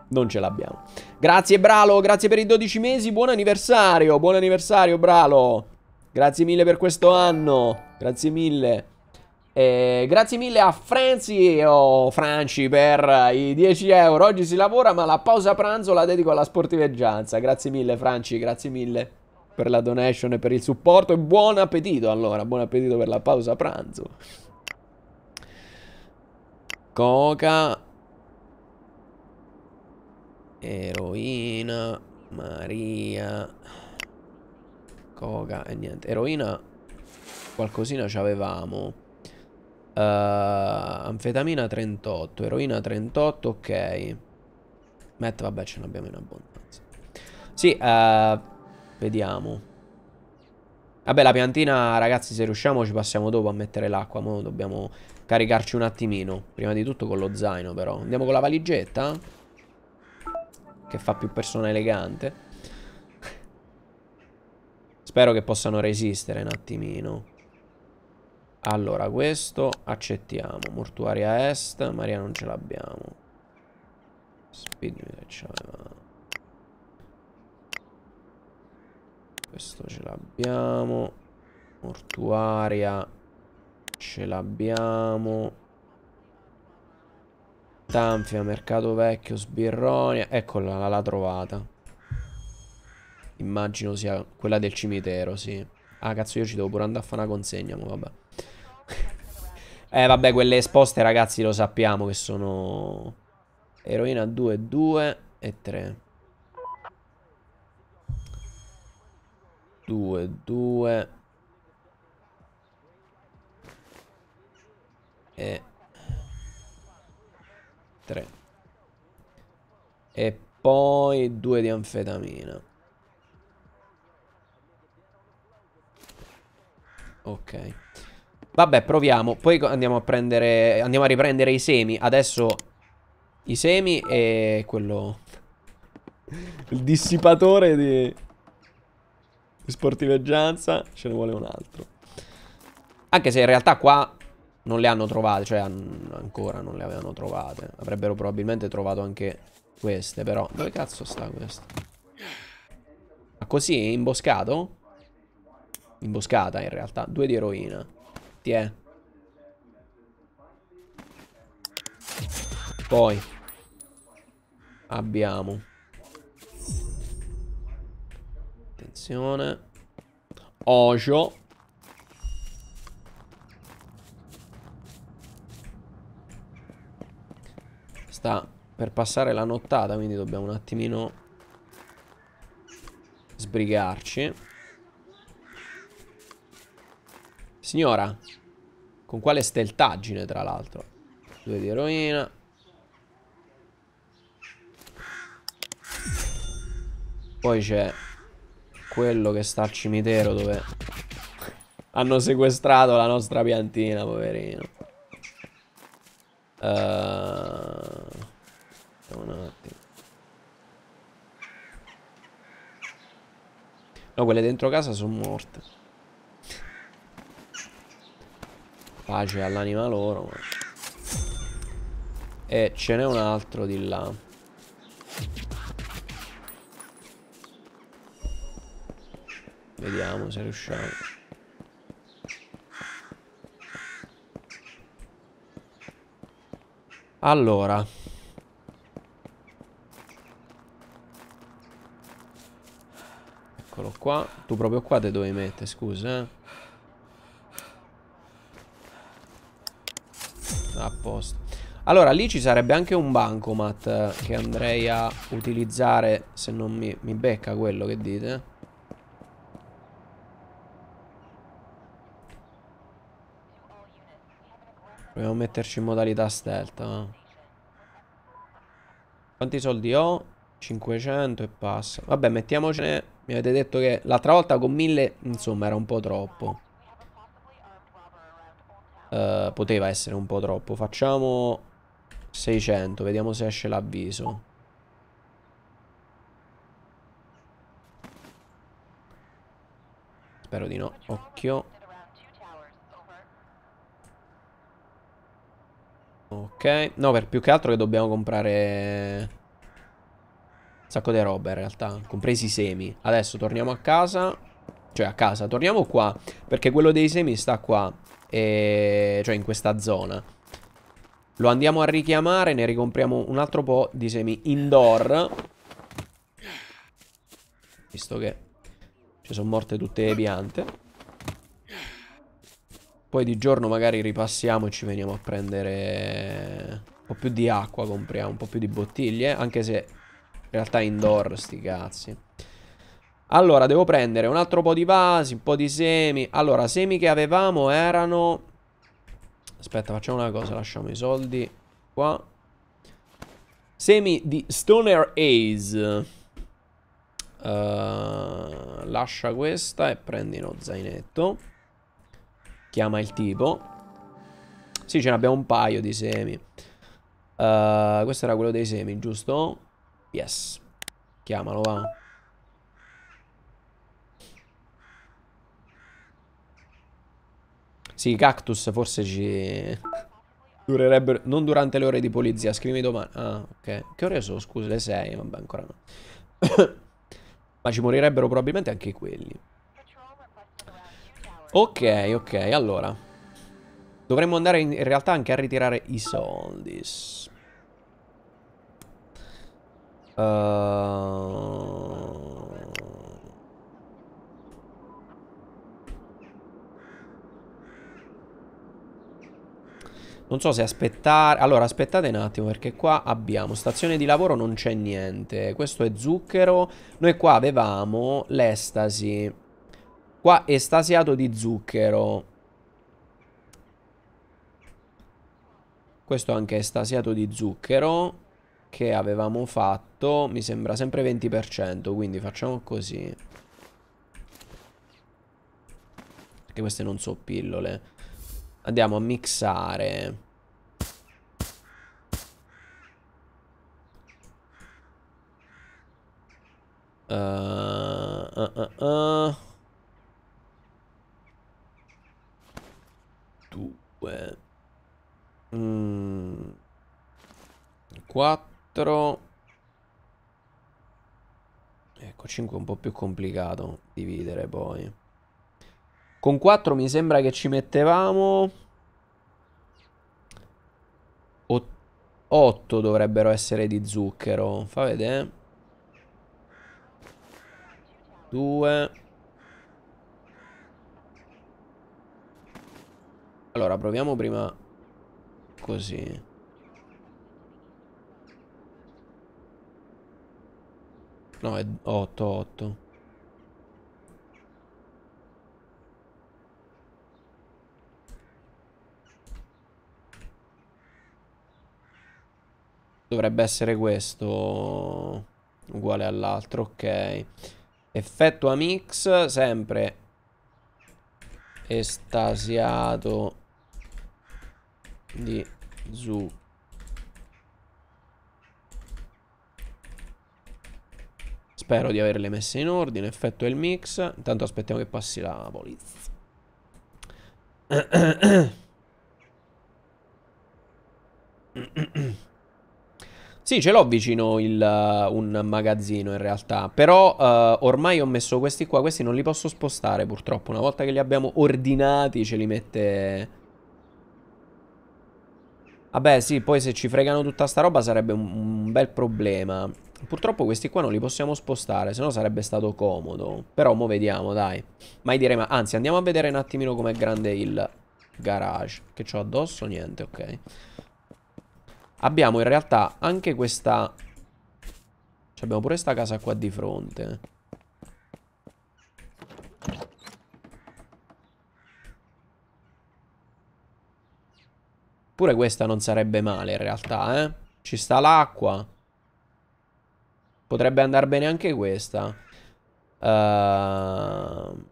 A: Non ce l'abbiamo. Grazie Bralo, grazie per i 12 mesi, buon anniversario, buon anniversario Bralo. Grazie mille per questo anno, grazie mille. Eh, grazie mille a Franci o oh, Franci per i 10 euro. Oggi si lavora, ma la pausa pranzo la dedico alla sportiveggianza. Grazie mille, Franci, grazie mille per la donation e per il supporto. E buon appetito allora, buon appetito per la pausa pranzo. Coca, eroina, Maria, coca e niente. Eroina, qualcosina ci avevamo. Eh, anfetamina 38, eroina 38, ok. Met, vabbè, ce n'abbiamo in abbondanza. Sì, eh, vediamo. Vabbè, la piantina, ragazzi, se riusciamo ci passiamo dopo a mettere l'acqua. Mo dobbiamo caricarci un attimino. Prima di tutto con lo zaino, però. Andiamo con la valigetta. Che fa più persona elegante. Spero che possano resistere un attimino. Allora, questo accettiamo. Mortuaria est, Maria non ce l'abbiamo. Speed mi ce Questo ce l'abbiamo. Mortuaria ce l'abbiamo. Tanfia, mercato vecchio, sbirronia. Eccola, l'ha trovata. Immagino sia quella del cimitero, sì. Ah, cazzo, io ci devo pure andare a fare una consegna, ma vabbè eh vabbè, quelle esposte ragazzi lo sappiamo che sono... Eroina 2, 2 e 3. 2, 2. E 3. E poi 2 di anfetamina. Ok. Vabbè, proviamo. Poi andiamo a prendere... Andiamo a riprendere i semi. Adesso i semi e quello... Il dissipatore di... di sportiveggianza. Ce ne vuole un altro. Anche se in realtà qua non le hanno trovate. Cioè, ancora non le avevano trovate. Avrebbero probabilmente trovato anche queste, però. Dove cazzo sta questo? Ma ah, così, imboscato? Imboscata, in realtà. Due di eroina morti, eh. Poi abbiamo attenzione Ojo sta per passare la nottata, quindi dobbiamo un attimino sbrigarci. Signora, con quale steltaggine tra l'altro. Due di eroina. Poi c'è quello che sta al cimitero dove hanno sequestrato la nostra piantina, poverino. Uh, un attimo. No, quelle dentro casa sono morte. Pace all'anima loro. Ma... E ce n'è un altro di là. Vediamo se riusciamo. Allora. Eccolo qua. Tu proprio qua te dovevi mettere, scusa. Eh? posto Allora lì ci sarebbe anche un bancomat eh, Che andrei a utilizzare Se non mi, mi becca quello che dite Proviamo a metterci in modalità stealth eh. Quanti soldi ho? 500 e passa Vabbè mettiamocene Mi avete detto che l'altra volta con 1000 Insomma era un po' troppo eh, poteva essere un po' troppo. Facciamo 600, vediamo se esce l'avviso. Spero di no. Occhio. Ok. No, per più che altro che dobbiamo comprare... Un sacco di roba in realtà, compresi i semi. Adesso torniamo a casa. Cioè a casa, torniamo qua. Perché quello dei semi sta qua e... Cioè in questa zona Lo andiamo a richiamare Ne ricompriamo un altro po' di semi indoor Visto che Ci sono morte tutte le piante Poi di giorno magari ripassiamo E ci veniamo a prendere Un po' più di acqua compriamo Un po' più di bottiglie Anche se in realtà indoor sti cazzi allora, devo prendere un altro po' di vasi, un po' di semi. Allora, semi che avevamo erano... Aspetta, facciamo una cosa, lasciamo i soldi qua. Semi di Stoner Ace. Uh, lascia questa e prendi uno zainetto. Chiama il tipo. Sì, ce ne abbiamo un paio di semi. Uh, questo era quello dei semi, giusto? Yes. Chiamalo, va. Sì, i cactus forse ci... Durerebbero... Non durante le ore di polizia, scrivimi domani. Ah, ok. Che ore sono? Scusa, le 6. Vabbè, ancora no. Ma ci morirebbero probabilmente anche quelli. Ok, ok, allora. Dovremmo andare in realtà anche a ritirare i soldi. Uh... Ehm, Non so se aspettare... Allora, aspettate un attimo, perché qua abbiamo stazione di lavoro, non c'è niente. Questo è zucchero. Noi qua avevamo l'estasi. Qua estasiato di zucchero. Questo anche estasiato di zucchero che avevamo fatto, mi sembra sempre 20%, quindi facciamo così. Perché queste non sono pillole. Andiamo a mixare. Uh, uh, uh, Due. Mm. Quattro. Ecco, cinque è un po' più complicato dividere poi. Con 4 mi sembra che ci mettevamo 8 dovrebbero essere di zucchero Fa vedere 2 Allora proviamo prima Così No è 8 8 Dovrebbe essere questo uguale all'altro, ok. Effettua mix, sempre estasiato di zucchero. Spero di averle messe in ordine. Effetto il mix. Intanto aspettiamo che passi la polizia. Sì, ce l'ho vicino il, uh, un magazzino in realtà, però uh, ormai ho messo questi qua, questi non li posso spostare purtroppo, una volta che li abbiamo ordinati ce li mette... Vabbè sì, poi se ci fregano tutta sta roba sarebbe un, un bel problema. Purtroppo questi qua non li possiamo spostare, se no sarebbe stato comodo. Però mo vediamo, dai. Mai direi ma... Anzi, andiamo a vedere un attimino com'è grande il garage. Che ho addosso? Niente, ok. Abbiamo in realtà anche questa... Cioè abbiamo pure questa casa qua di fronte. Pure questa non sarebbe male in realtà, eh. Ci sta l'acqua. Potrebbe andare bene anche questa. Uh...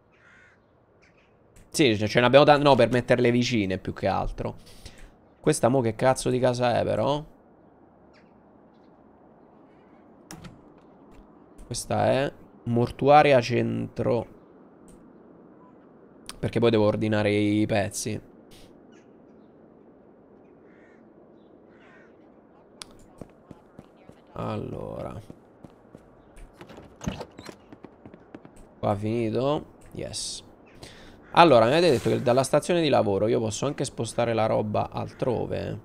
A: Sì, ce ne abbiamo tante. No, per metterle vicine più che altro. Questa mo che cazzo di casa è però? Questa è mortuaria centro. Perché poi devo ordinare i pezzi. Allora. Qua finito? Yes. Allora, mi avete detto che dalla stazione di lavoro io posso anche spostare la roba altrove.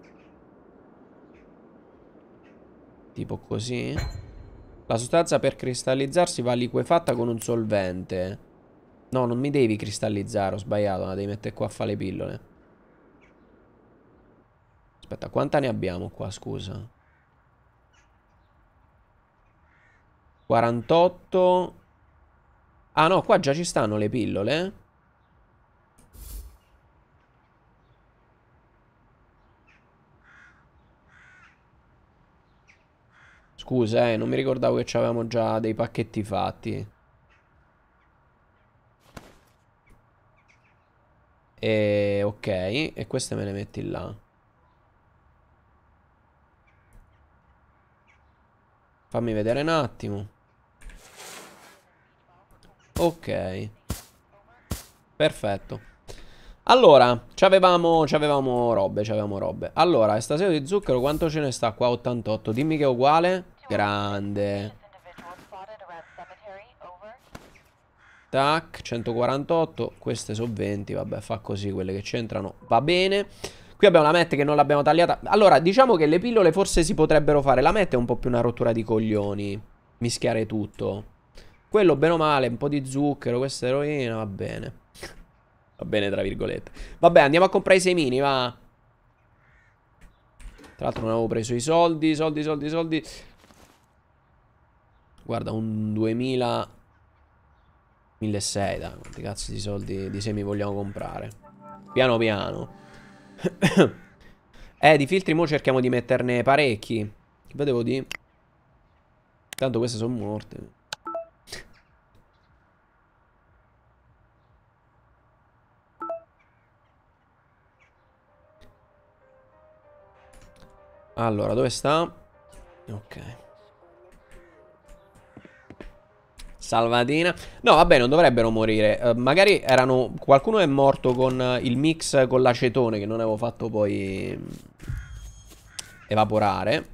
A: Tipo così. La sostanza per cristallizzarsi va liquefatta con un solvente. No, non mi devi cristallizzare, ho sbagliato, la devi mettere qua a fare le pillole. Aspetta, quanta ne abbiamo qua, scusa? 48... Ah no, qua già ci stanno le pillole, Scusa, eh, non mi ricordavo che avevamo già dei pacchetti fatti. E ok, e queste me le metti là. Fammi vedere un attimo. Ok. Perfetto. Allora, ci avevamo robe, ci avevamo robe. Allora, estasio di zucchero quanto ce ne sta qua? 88. Dimmi che è uguale. Grande. Tac, 148. Queste sono 20. Vabbè, fa così quelle che c'entrano. Va bene. Qui abbiamo la mette che non l'abbiamo tagliata. Allora, diciamo che le pillole forse si potrebbero fare. La mette è un po' più una rottura di coglioni. Mischiare tutto. Quello, bene o male, un po' di zucchero, questa eroina, va bene. Va bene, tra virgolette. Vabbè, andiamo a comprare i semini, va. Tra l'altro non avevo preso i soldi, soldi, soldi, soldi. Guarda, un 2000... 1600, dai, quanti cazzo di soldi di semi vogliamo comprare? Piano piano. eh, di filtri mo cerchiamo di metterne parecchi. Che vedevo di... Tanto queste sono morte. Allora, dove sta? Ok. Salvatina. No, vabbè, non dovrebbero morire. Uh, magari erano. Qualcuno è morto con eh, il mix con l'acetone che non avevo fatto poi mm, evaporare.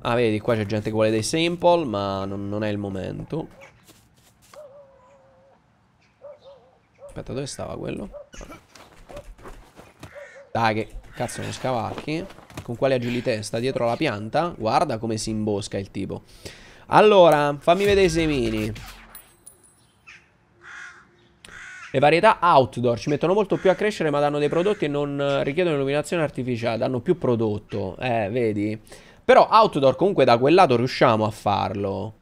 A: Ah, vedi, qua c'è gente che vuole dei simple, ma non, non è il momento. Aspetta, dove stava quello? Dai, che cazzo non scavacchi. Con quale agilità sta dietro la pianta? Guarda come si imbosca il tipo. Allora, fammi vedere i semini. Le varietà outdoor ci mettono molto più a crescere ma danno dei prodotti e non eh, richiedono illuminazione artificiale, danno più prodotto, eh, vedi? Però outdoor comunque da quel lato riusciamo a farlo.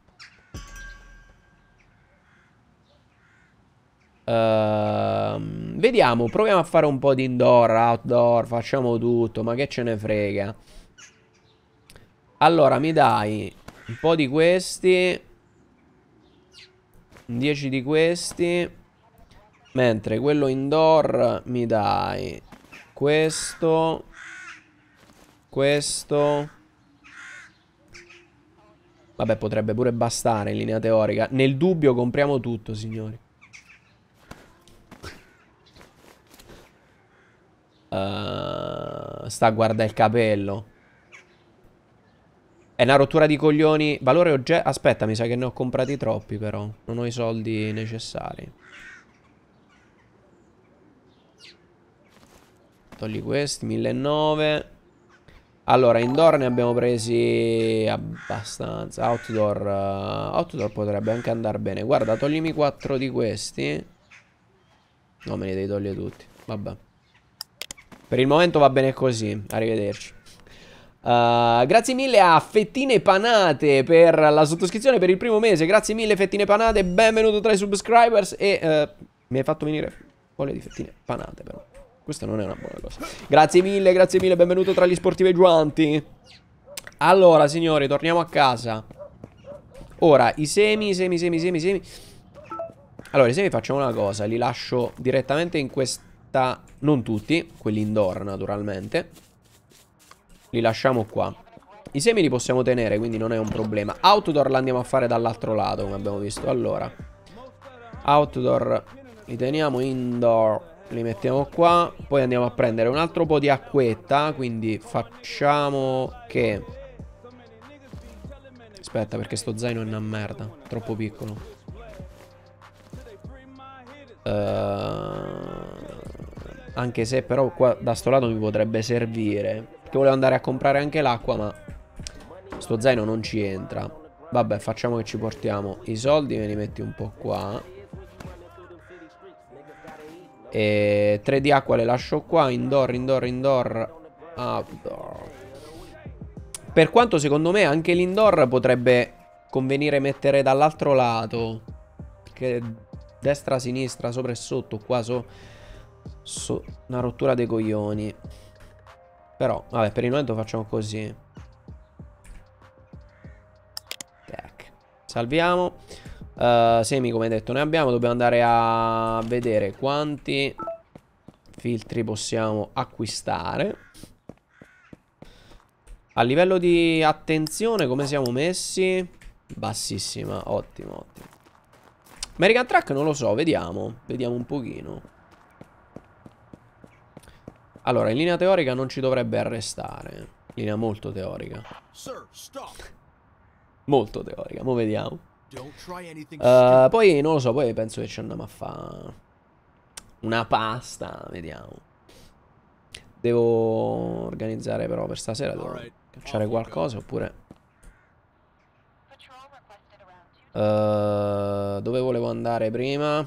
A: Uh, vediamo, proviamo a fare un po' di indoor, outdoor, facciamo tutto, ma che ce ne frega. Allora, mi dai un po' di questi. 10 di questi. Mentre quello indoor mi dai questo. Questo. Vabbè, potrebbe pure bastare in linea teorica. Nel dubbio compriamo tutto, signori. Uh, sta a guardare il capello. È una rottura di coglioni. Valore oggetto. Aspetta, mi sa che ne ho comprati troppi però. Non ho i soldi necessari. Togli questi, 1.900. Allora, indoor ne abbiamo presi abbastanza. Outdoor, uh, outdoor potrebbe anche andare bene. Guarda, toglimi 4 di questi. No, me li devi togliere tutti. Vabbè. Per il momento va bene così. Arrivederci. Uh, grazie mille a Fettine Panate per la sottoscrizione per il primo mese. Grazie mille Fettine Panate, benvenuto tra i subscribers e uh, mi hai fatto venire voglia di fettine panate però. Questa non è una buona cosa. Grazie mille, grazie mille, benvenuto tra gli sportivi sportiveggianti. Allora, signori, torniamo a casa. Ora, i semi, i semi, i semi, semi, semi. Allora, i semi facciamo una cosa, li lascio direttamente in questa... Non tutti, quelli indoor naturalmente. Li lasciamo qua I semi li possiamo tenere quindi non è un problema Outdoor l'andiamo a fare dall'altro lato come abbiamo visto Allora Outdoor li teniamo Indoor li mettiamo qua Poi andiamo a prendere un altro po' di acquetta Quindi facciamo che Aspetta perché sto zaino è una merda Troppo piccolo uh... Anche se però qua da sto lato mi potrebbe servire che volevo andare a comprare anche l'acqua, ma sto zaino non ci entra. Vabbè, facciamo che ci portiamo i soldi, me li metti un po' qua. E 3 di acqua le lascio qua, indoor, indoor, indoor, outdoor. Per quanto secondo me anche l'indoor potrebbe convenire mettere dall'altro lato. Che destra, sinistra, sopra e sotto, qua so, so una rottura dei coglioni. Però, vabbè, per il momento facciamo così. Tac. Salviamo. Uh, semi, come detto, ne abbiamo. Dobbiamo andare a vedere quanti filtri possiamo acquistare. A livello di attenzione, come siamo messi? Bassissima, ottimo, ottimo. American Track non lo so, vediamo. Vediamo un pochino. Allora, in linea teorica non ci dovrebbe arrestare. Linea molto teorica. Molto teorica, mo vediamo. Uh, poi non lo so, poi penso che ci andiamo a fare una pasta, vediamo. Devo organizzare però per stasera, devo cacciare qualcosa oppure... Uh, dove volevo andare prima?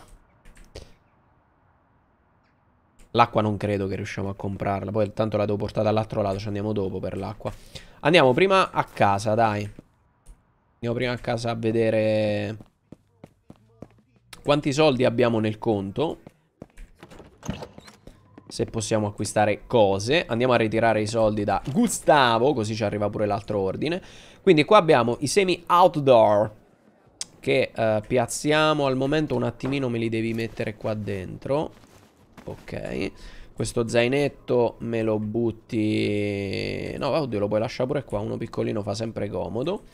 A: L'acqua non credo che riusciamo a comprarla. Poi tanto la devo portare dall'altro lato. Ci andiamo dopo per l'acqua. Andiamo prima a casa, dai. Andiamo prima a casa a vedere quanti soldi abbiamo nel conto. Se possiamo acquistare cose. Andiamo a ritirare i soldi da Gustavo, così ci arriva pure l'altro ordine. Quindi qua abbiamo i semi outdoor che eh, piazziamo al momento un attimino me li devi mettere qua dentro. Ok. Questo zainetto me lo butti... No, oddio, lo puoi lasciare pure qua. Uno piccolino fa sempre comodo.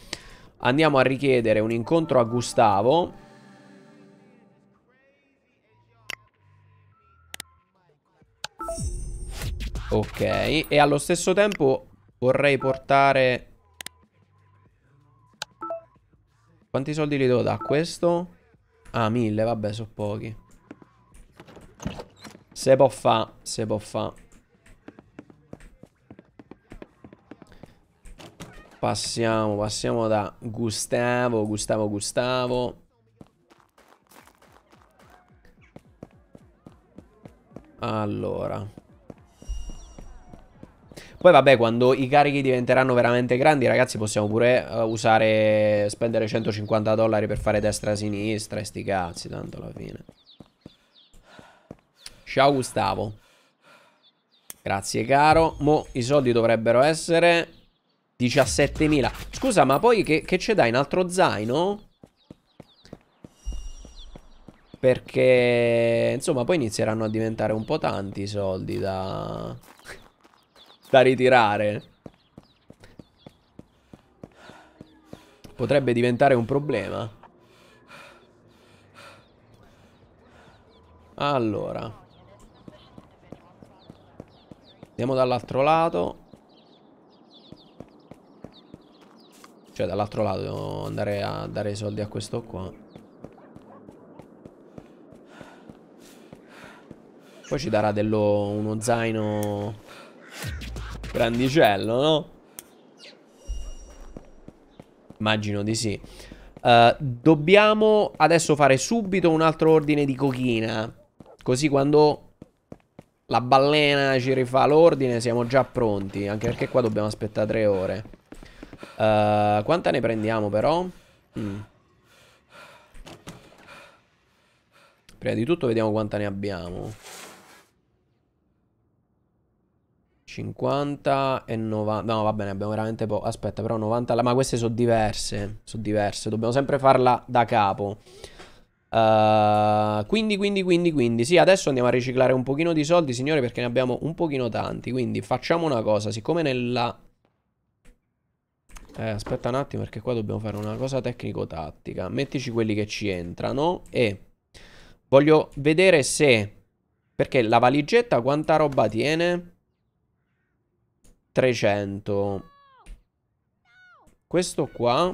A: Andiamo a richiedere un incontro a Gustavo. Ok, e allo stesso tempo vorrei portare... Quanti soldi li devo dare a questo? Ah, mille, vabbè, sono pochi. Se può fa, se può fa. Passiamo, passiamo da Gustavo, Gustavo, Gustavo. Allora. Poi vabbè, quando i carichi diventeranno veramente grandi, ragazzi, possiamo pure uh, usare spendere 150 dollari per fare destra-sinistra e sti cazzi, tanto alla fine. Ciao Gustavo. Grazie caro. Mo i soldi dovrebbero essere 17.000. Scusa, ma poi che, che c'è dai? Un altro zaino? Perché, insomma, poi inizieranno a diventare un po' tanti i soldi da... da ritirare. Potrebbe diventare un problema. Allora... Andiamo dall'altro lato Cioè dall'altro lato devo andare a dare i soldi a questo qua Poi ci darà dello, uno zaino grandicello, no? Immagino di sì. Uh, dobbiamo adesso fare subito un altro ordine di cochina. Così quando la ballena ci rifà l'ordine, siamo già pronti, anche perché qua dobbiamo aspettare tre ore. Uh, quanta ne prendiamo però? Mm. Prima di tutto vediamo quanta ne abbiamo. 50 e 90. No, va bene, abbiamo veramente poco. Aspetta, però 90. Ma queste sono diverse. Sono diverse. Dobbiamo sempre farla da capo. Uh, quindi, quindi, quindi, quindi, sì, adesso andiamo a riciclare un pochino di soldi, signori, perché ne abbiamo un pochino tanti. Quindi facciamo una cosa, siccome nella... Eh, aspetta un attimo perché qua dobbiamo fare una cosa tecnico-tattica. Mettici quelli che ci entrano e voglio vedere se... Perché la valigetta quanta roba tiene? 300. Questo qua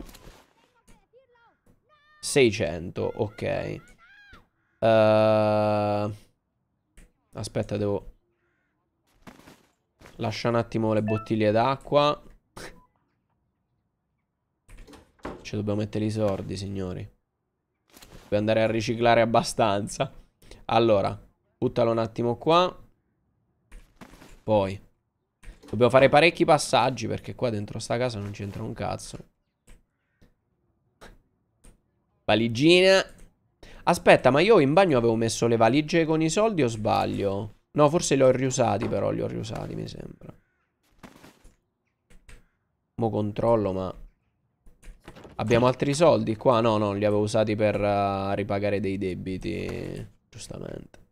A: 600, ok. Uh, aspetta, devo... Lascia un attimo le bottiglie d'acqua. Ci dobbiamo mettere i sordi, signori. Dobbiamo andare a riciclare abbastanza. Allora, buttalo un attimo qua. Poi. Dobbiamo fare parecchi passaggi perché qua dentro sta casa non c'entra un cazzo. Valigine. Aspetta, ma io in bagno avevo messo le valigie con i soldi o sbaglio? No, forse li ho riusati però, li ho riusati mi sembra. Mo controllo, ma... Abbiamo altri soldi qua? No, no, li avevo usati per uh, ripagare dei debiti. Giustamente.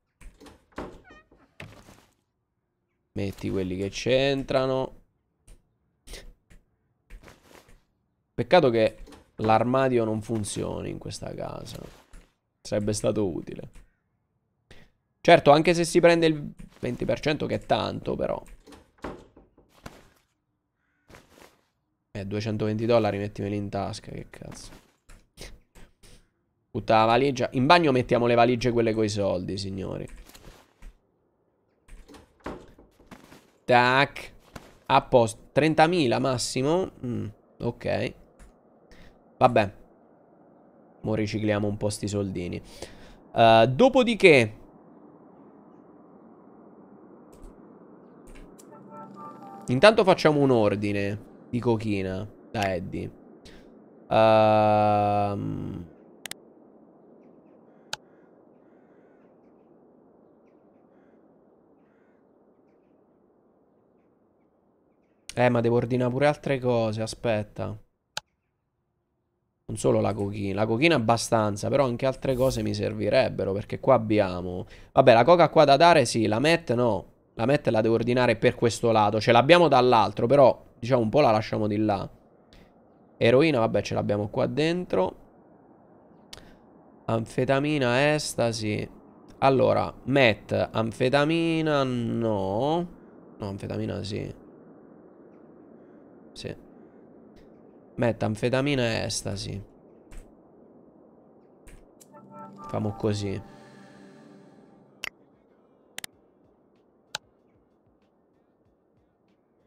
A: Metti quelli che c'entrano. Peccato che l'armadio non funzioni in questa casa. Sarebbe stato utile. Certo, anche se si prende il 20% che è tanto però. Eh, 220 dollari mettimeli in tasca, che cazzo. Butta la valigia. In bagno mettiamo le valigie quelle coi soldi, signori. Tac. A posto. 30.000 massimo. Mm, ok. Vabbè. Mo' ricicliamo un po' sti soldini. Uh, dopodiché... Intanto facciamo un ordine di cochina da Eddie. Uh... Eh, ma devo ordinare pure altre cose, aspetta. Non solo la cochina, la cochina abbastanza, però anche altre cose mi servirebbero perché qua abbiamo... Vabbè, la coca qua da dare sì, la met no. La met la devo ordinare per questo lato, ce l'abbiamo dall'altro, però diciamo un po' la lasciamo di là. Eroina, vabbè, ce l'abbiamo qua dentro. Anfetamina, estasi. Allora, met, anfetamina no. No, anfetamina sì. Sì. Metanfetamina e estasi. Famo così.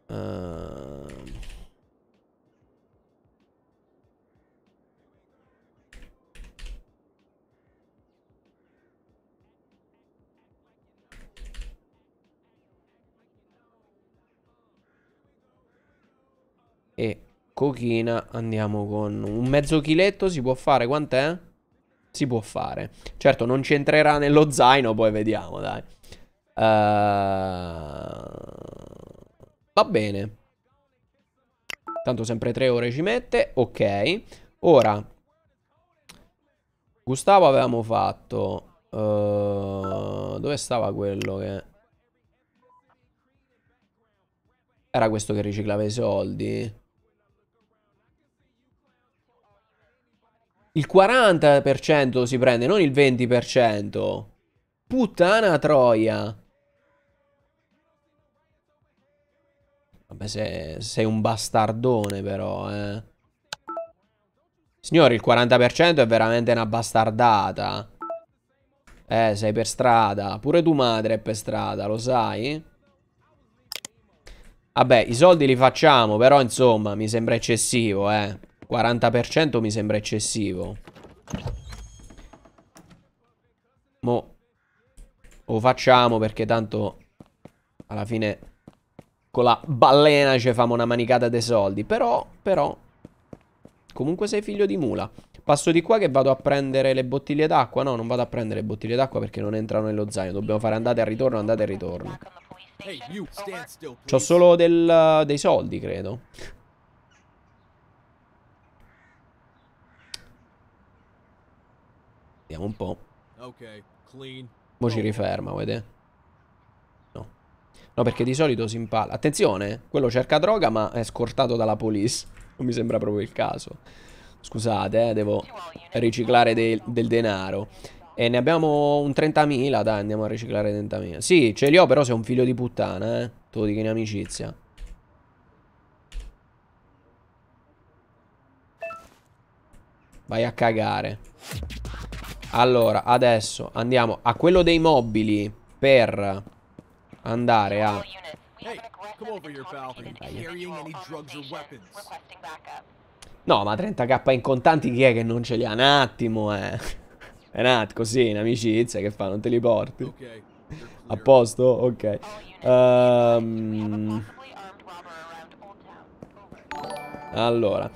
A: Uh... E Cochina andiamo con un mezzo chiletto, si può fare, quant'è? Si può fare. Certo, non ci entrerà nello zaino, poi vediamo, dai. Uh... Va bene. Tanto sempre tre ore ci mette, ok. Ora, Gustavo avevamo fatto... Uh... dove stava quello che... Era questo che riciclava i soldi? Il 40% si prende, non il 20%. Puttana troia. Vabbè, sei, sei un bastardone però, eh. Signori, il 40% è veramente una bastardata. Eh, sei per strada. Pure tu madre è per strada, lo sai? Vabbè, i soldi li facciamo, però insomma, mi sembra eccessivo, eh. 40% mi sembra eccessivo. Mo lo facciamo perché tanto alla fine con la ballena ci famo una manicata dei soldi. Però, però, comunque sei figlio di mula. Passo di qua che vado a prendere le bottiglie d'acqua. No, non vado a prendere le bottiglie d'acqua perché non entrano nello zaino. Dobbiamo fare andate e ritorno, andate e ritorno. Hey, C'ho solo del, dei soldi, credo. Vediamo un po'. Mo' ci riferma, vedete? No. No, perché di solito si impala. Attenzione, eh, quello cerca droga ma è scortato dalla police. Non mi sembra proprio il caso. Scusate, eh, devo riciclare del, del denaro. E ne abbiamo un 30.000, dai, andiamo a riciclare 30.000. Sì, ce li ho, però sei un figlio di puttana, eh. Tu lo dico in amicizia. Vai a cagare. Allora, adesso andiamo a quello dei mobili per andare a... No, ma 30k in contanti chi è che non ce li ha? Un attimo, eh. È nato così, in amicizia, che fa? Non te li porti? A posto? Ok. Um... Allora.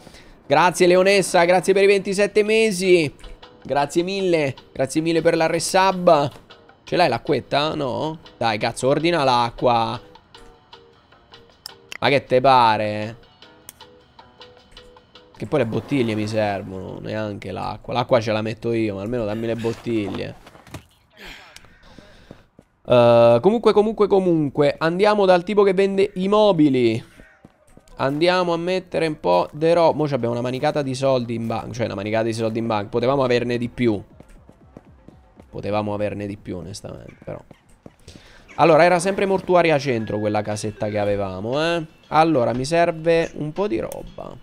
A: Grazie Leonessa, grazie per i 27 mesi. Grazie mille. Grazie mille per la resub. Ce l'hai l'acquetta? No? Dai, cazzo, ordina l'acqua. Ma che te pare? Che poi le bottiglie mi servono, neanche l'acqua. L'acqua ce la metto io, ma almeno dammi le bottiglie. Uh, comunque, comunque, comunque, andiamo dal tipo che vende i mobili. Andiamo a mettere un po' di roba. Mo' abbiamo una manicata di soldi in banca. Cioè, una manicata di soldi in banca. Potevamo averne di più. Potevamo averne di più, onestamente, però. Allora, era sempre mortuaria centro quella casetta che avevamo, eh. Allora, mi serve un po' di roba.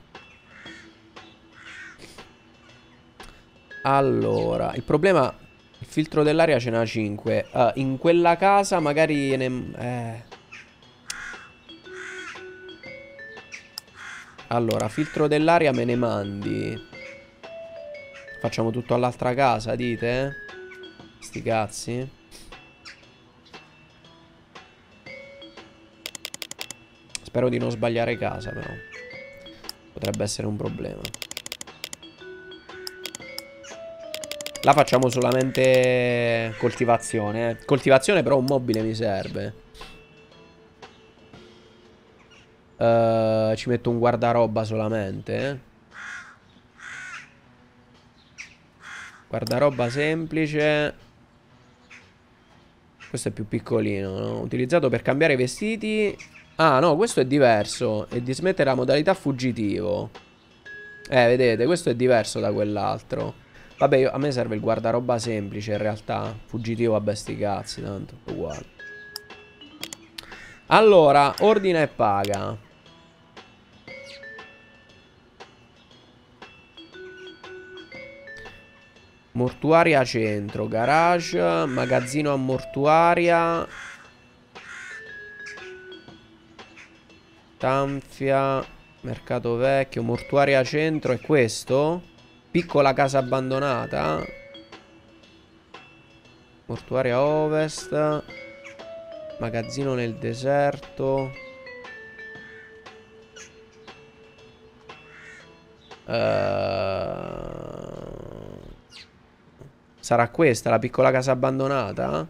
A: Allora, il problema... Il filtro dell'aria ce n'ha 5. Uh, eh, in quella casa magari... Ne... Eh... Allora, filtro dell'aria me ne mandi. Facciamo tutto all'altra casa, dite? Sti cazzi. Spero di non sbagliare casa, però. Potrebbe essere un problema. La facciamo solamente coltivazione. Eh. Coltivazione però un mobile mi serve. Uh, ci metto un guardaroba solamente. Eh. Guardaroba semplice. Questo è più piccolino, no? Utilizzato per cambiare i vestiti. Ah, no, questo è diverso. E di smettere la modalità fuggitivo. Eh, vedete, questo è diverso da quell'altro. Vabbè, io, a me serve il guardaroba semplice, in realtà. Fuggitivo, vabbè, sti cazzi, tanto. Uguale. Allora, ordina e paga. Mortuaria centro, garage, magazzino a mortuaria. Tanfia, mercato vecchio, mortuaria centro è questo? Piccola casa abbandonata. Mortuaria ovest. Magazzino nel deserto. Ehm... Uh... Sarà questa, la piccola casa abbandonata?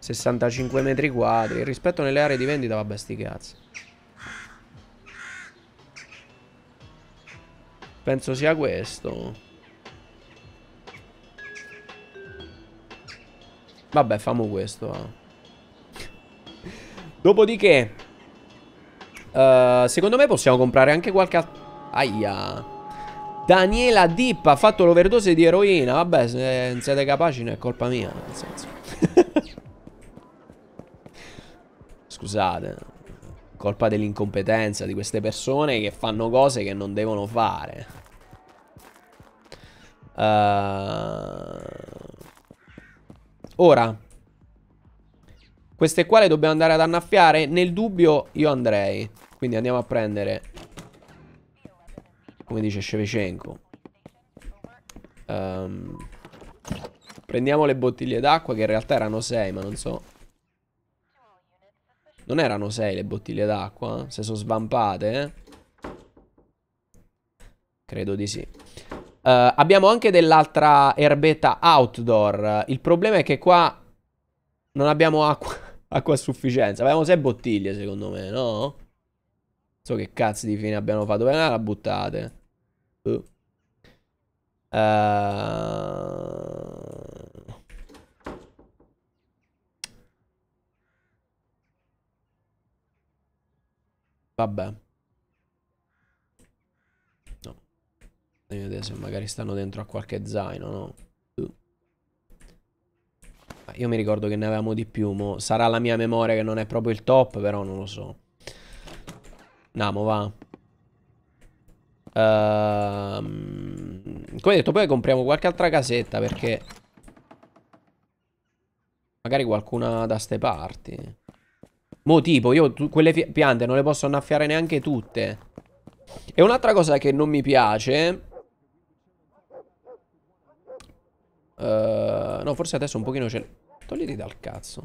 A: 65 metri quadri. Rispetto nelle aree di vendita, vabbè, sti cazzi. Penso sia questo. Vabbè, famo questo. Eh. Dopodiché, uh, secondo me possiamo comprare anche qualche... Aia. Daniela Dip ha fatto l'overdose di eroina. Vabbè, se non siete capaci non è colpa mia, nel senso. Scusate. Colpa dell'incompetenza di queste persone che fanno cose che non devono fare. Uh... Ora. Queste qua le dobbiamo andare ad annaffiare? Nel dubbio io andrei. Quindi andiamo a prendere come dice Shevchenko. Um, prendiamo le bottiglie d'acqua che in realtà erano 6, ma non so. Non erano 6 le bottiglie d'acqua, eh, se sono svampate. Eh. Credo di sì. Uh, abbiamo anche dell'altra erbetta outdoor. Il problema è che qua non abbiamo acqua, acqua a sufficienza. Abbiamo 6 bottiglie, secondo me, no? Non so che cazzo di fine abbiamo fatto. Dove la buttate? Uh. Vabbè. No. Devi vedere se magari stanno dentro a qualche zaino, no? Uh. Ah, io mi ricordo che ne avevamo di più, mo. sarà la mia memoria che non è proprio il top, però non lo so. Andiamo, va. Uh, come detto, poi compriamo qualche altra casetta perché... Magari qualcuna da ste parti. Mo tipo, io quelle piante non le posso annaffiare neanche tutte. E un'altra cosa che non mi piace... Uh, no, forse adesso un pochino ce... l'ho. Togliti dal cazzo.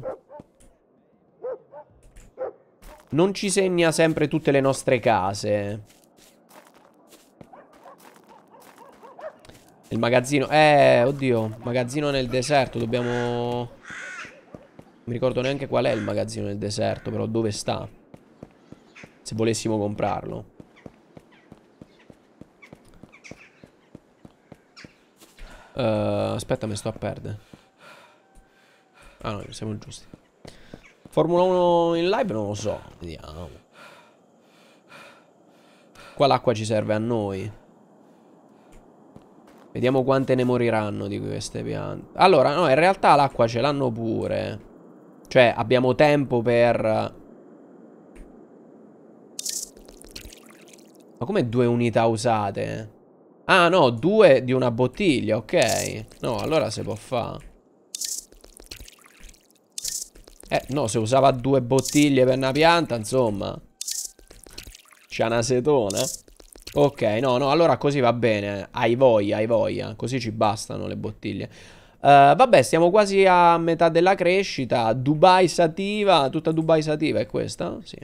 A: Non ci segna sempre tutte le nostre case. Il magazzino. Eh, oddio. Magazzino nel deserto. Dobbiamo... Non mi ricordo neanche qual è il magazzino nel deserto, però dove sta? Se volessimo comprarlo. Uh, aspetta, mi sto a perdere. Ah no, siamo giusti. Formula 1 in live non lo so. Vediamo. Qua l'acqua ci serve a noi. Vediamo quante ne moriranno di queste piante. Allora, no, in realtà l'acqua ce l'hanno pure. Cioè, abbiamo tempo per... Ma come due unità usate? Ah, no, due di una bottiglia, ok. No, allora si può fare. Eh, no, se usava due bottiglie per una pianta, insomma. C'è una setona. eh. Ok, no, no, allora così va bene. Hai voglia, hai voglia. Così ci bastano le bottiglie. Uh, vabbè, siamo quasi a metà della crescita. Dubai sativa, tutta Dubai sativa è questa? Sì.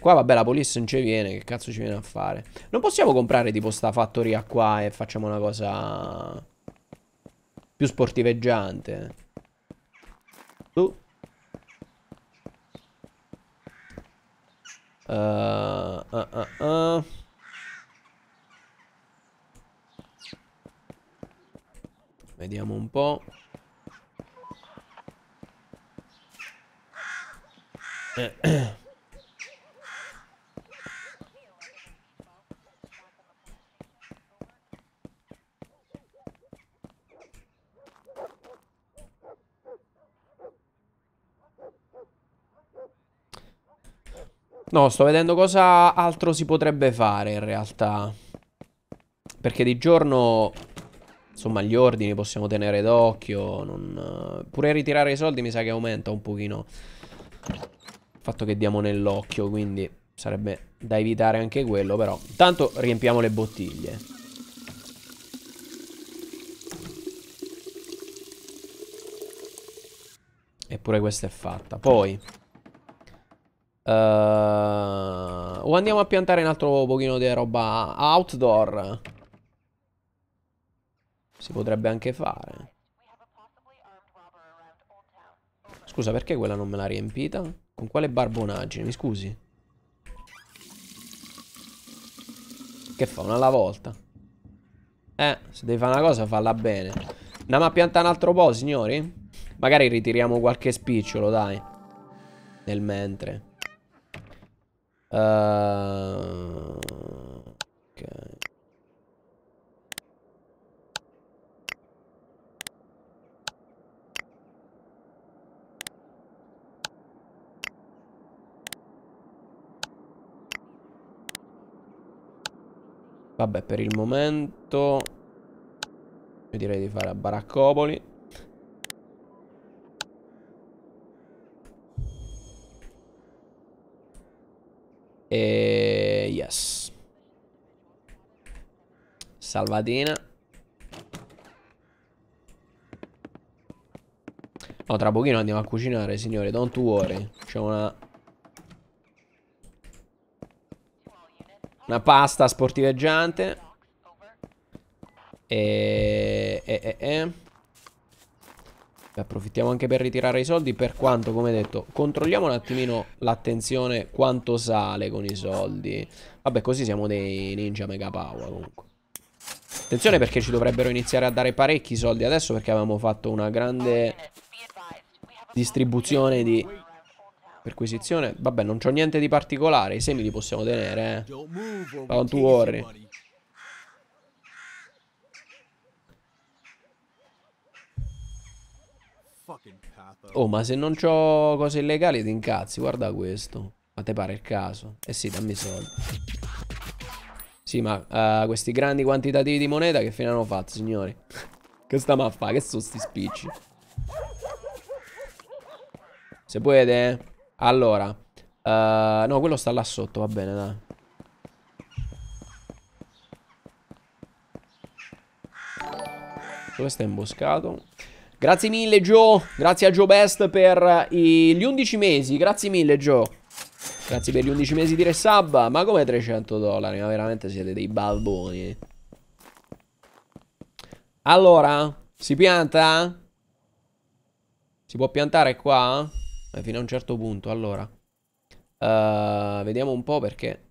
A: Qua vabbè la polizia non ci viene, che cazzo ci viene a fare? Non possiamo comprare tipo sta fattoria qua e facciamo una cosa più sportiveggiante. Tu. Uh, uh, uh, uh. Vediamo un po'. Eh. No, sto vedendo cosa altro si potrebbe fare in realtà. Perché di giorno insomma gli ordini possiamo tenere d'occhio. Non... Eh, pure ritirare i soldi mi sa che aumenta un pochino. Il fatto che diamo nell'occhio, quindi sarebbe da evitare anche quello, però. Intanto riempiamo le bottiglie. Eppure questa è fatta. Poi... Uh... o andiamo a piantare un altro pochino di roba outdoor. Si potrebbe anche fare. Scusa, perché quella non me l'ha riempita? Con quale barbonaggine, mi scusi? Che fa, una alla volta? Eh, se devi fare una cosa, falla bene. Andiamo a piantare un altro po', signori? Magari ritiriamo qualche spicciolo, dai. Nel mentre. Ehm... Uh... Vabbè, per il momento... Io direi di fare a Baraccopoli. E... Yes. Salvatina. No, tra pochino andiamo a cucinare, signori. Don't worry. C'è una Una pasta sportiveggiante. E... e, e, e. Approfittiamo anche per ritirare i soldi per quanto, come detto, controlliamo un attimino l'attenzione quanto sale con i soldi. Vabbè, così siamo dei ninja mega power comunque. Attenzione perché ci dovrebbero iniziare a dare parecchi soldi adesso perché avevamo fatto una grande distribuzione di Perquisizione. Vabbè, non c'ho niente di particolare. I semi li possiamo tenere, eh. Ma worry. Oh, ma se non ho cose illegali ti incazzi, guarda questo. Ma te pare il caso? Eh sì, dammi soldi. Sì, ma uh, questi grandi quantitativi di moneta che fine hanno fatto, signori? che stiamo a fare? Che sono sti spicci? Se puede, eh? Allora uh, No quello sta là sotto va bene dai Dove sta imboscato Grazie mille Joe Grazie a Joe Best per eh, gli 11 mesi Grazie mille Joe Grazie per gli 11 mesi di resub Ma come 300 dollari? Ma veramente siete dei balboni Allora Si pianta? Si può piantare qua? Eh, fino a un certo punto, allora. Uh, vediamo un po' perché...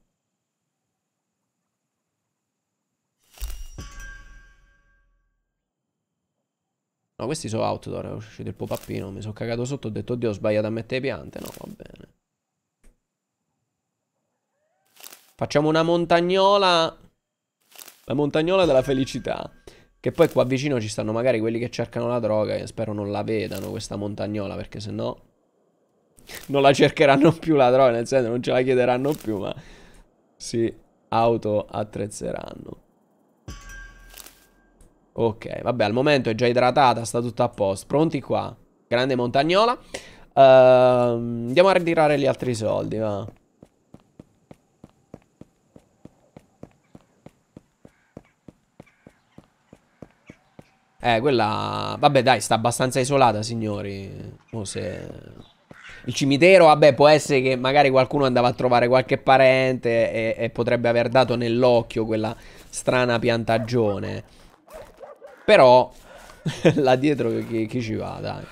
A: No, questi sono outdoor, è uscito il pop-upino, mi sono cagato sotto, ho detto, oddio, ho sbagliato a mettere piante, no, va bene. Facciamo una montagnola, la montagnola della felicità, che poi qua vicino ci stanno magari quelli che cercano la droga e spero non la vedano questa montagnola, perché sennò. no non la cercheranno più la droga, nel senso non ce la chiederanno più, ma si auto attrezzeranno. Ok, vabbè, al momento è già idratata, sta tutta a posto. Pronti qua. Grande montagnola. Uh, andiamo a ritirare gli altri soldi, va. Eh, quella... Vabbè, dai, sta abbastanza isolata, signori. Mo se... Il cimitero, vabbè, può essere che magari qualcuno andava a trovare qualche parente e, e potrebbe aver dato nell'occhio quella strana piantagione. Però, là dietro chi, chi ci va, dai?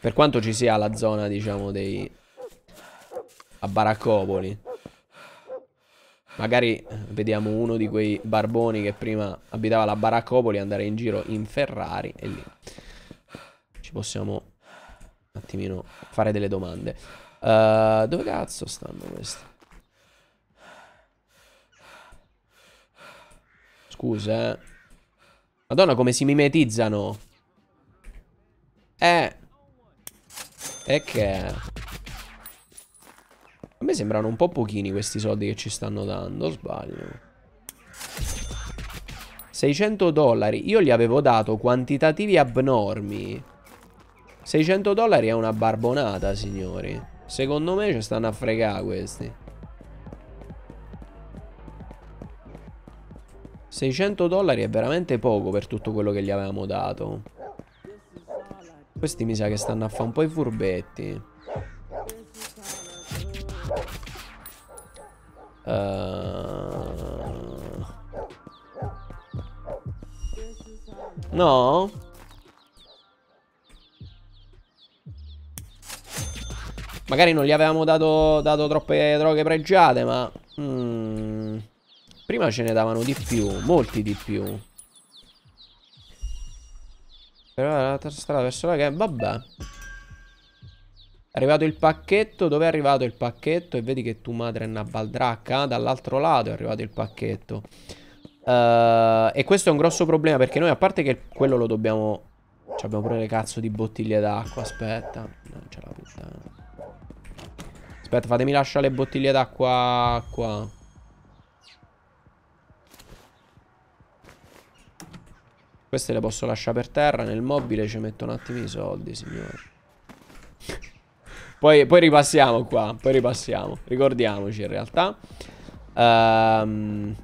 A: Per quanto ci sia la zona, diciamo, dei... A baraccopoli. Magari eh, vediamo uno di quei barboni che prima abitava la baraccopoli andare in giro in Ferrari e lì ci possiamo un attimino fare delle domande. Uh, dove cazzo stanno questi? Scusa, eh. Madonna, come si mimetizzano. Eh. E che... A me sembrano un po' pochini questi soldi che ci stanno dando, sbaglio. 600 dollari. Io gli avevo dato quantitativi abnormi. 600 dollari è una barbonata, signori. Secondo me ci stanno a fregare questi. 600 dollari è veramente poco per tutto quello che gli avevamo dato. Questi mi sa che stanno a fare un po' i furbetti. Uh... No? Magari non gli avevamo dato, dato troppe droghe pregiate, ma... Mm, prima ce ne davano di più, molti di più. Però era la strada verso la che... Vabbè. È arrivato il pacchetto. Dove è arrivato il pacchetto? E vedi che tu madre è una baldracca. Eh, dall'altro lato è arrivato il pacchetto. Uh, e questo è un grosso problema perché noi a parte che quello lo dobbiamo... Cioè abbiamo pure le cazzo di bottiglie d'acqua, aspetta. Non c'è la puttana. Aspetta, fatemi lasciare le bottiglie d'acqua qua. Queste le posso lasciare per terra. Nel mobile ci metto un attimo i soldi, signore. poi, poi, ripassiamo qua. Poi ripassiamo. Ricordiamoci in realtà. Ehm...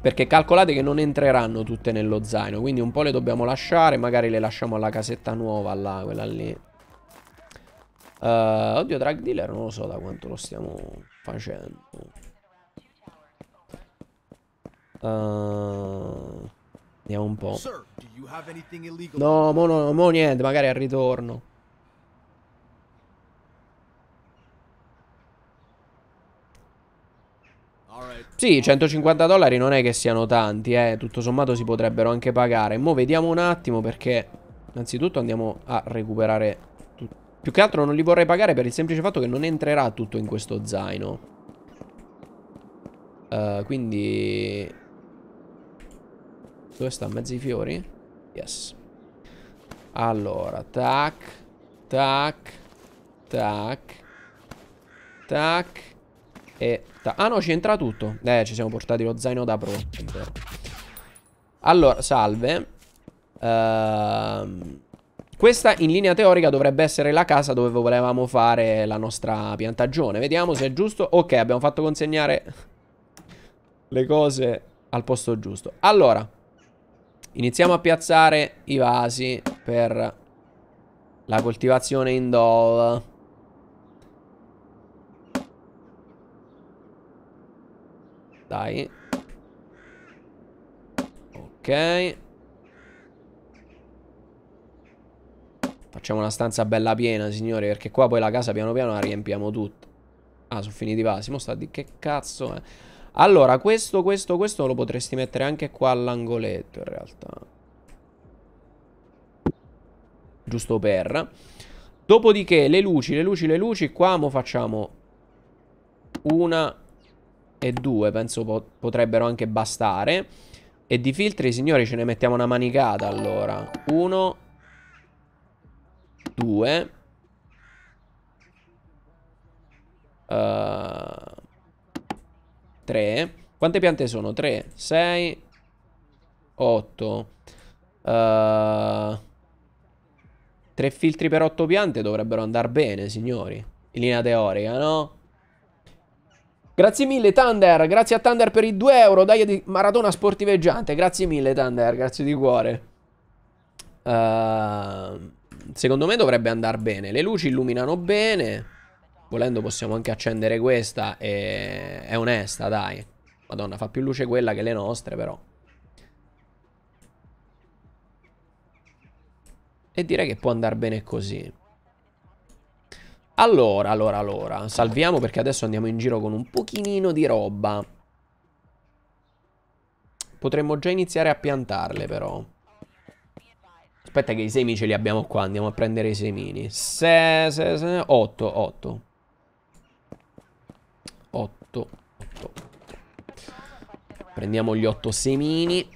A: Perché calcolate che non entreranno tutte nello zaino Quindi un po' le dobbiamo lasciare Magari le lasciamo alla casetta nuova là, Quella lì Uh, oddio, drug dealer non lo so da quanto lo stiamo facendo. Uh, eh, vediamo un po'. No, mo, no, mo niente, magari al ritorno. Sì, 150 dollari non è che siano tanti, eh. Tutto sommato si potrebbero anche pagare. Mo' vediamo un attimo perché... Innanzitutto andiamo a recuperare più che altro non li vorrei pagare per il semplice fatto che non entrerà tutto in questo zaino. Uh, quindi... Dove sta? Mezzi i fiori? Yes. Allora, tac, tac, tac, tac e tac. Ah no, ci entra tutto. Eh, ci siamo portati lo zaino da pro. Allora, salve. Ehm... Uh... Questa in linea teorica dovrebbe essere la casa dove volevamo fare la nostra piantagione. Vediamo se è giusto. Ok, abbiamo fatto consegnare le cose al posto giusto. Allora, iniziamo a piazzare i vasi per la coltivazione in doll. Dai. Ok. Facciamo una stanza bella piena, signori, perché qua poi la casa piano piano la riempiamo tutta. Ah, sono finiti i vasi. Mo sta di che cazzo, eh. Allora, questo, questo, questo lo potresti mettere anche qua all'angoletto, in realtà. Giusto per. Dopodiché, le luci, le luci, le luci. Qua mo facciamo una e due, penso po potrebbero anche bastare. E di filtri, signori, ce ne mettiamo una manicata, allora. Uno 2 3 eh, Quante piante sono? 3, 6 8 3 filtri per 8 piante dovrebbero andare bene, signori In linea teorica, no? Grazie mille Thunder, grazie a Thunder per i 2 euro, dai di maratona sportiveggiante, grazie mille Thunder, grazie di cuore. Uh, Secondo me dovrebbe andare bene. Le luci illuminano bene. Volendo possiamo anche accendere questa e... È onesta, dai. Madonna, fa più luce quella che le nostre, però. E direi che può andare bene così. Allora, allora, allora. Salviamo perché adesso andiamo in giro con un pochinino di roba. Potremmo già iniziare a piantarle, però. Aspetta che i semi ce li abbiamo qua, andiamo a prendere i semini. 6, 6, 6, 8, 8. 8, 8. Prendiamo gli 8 semini.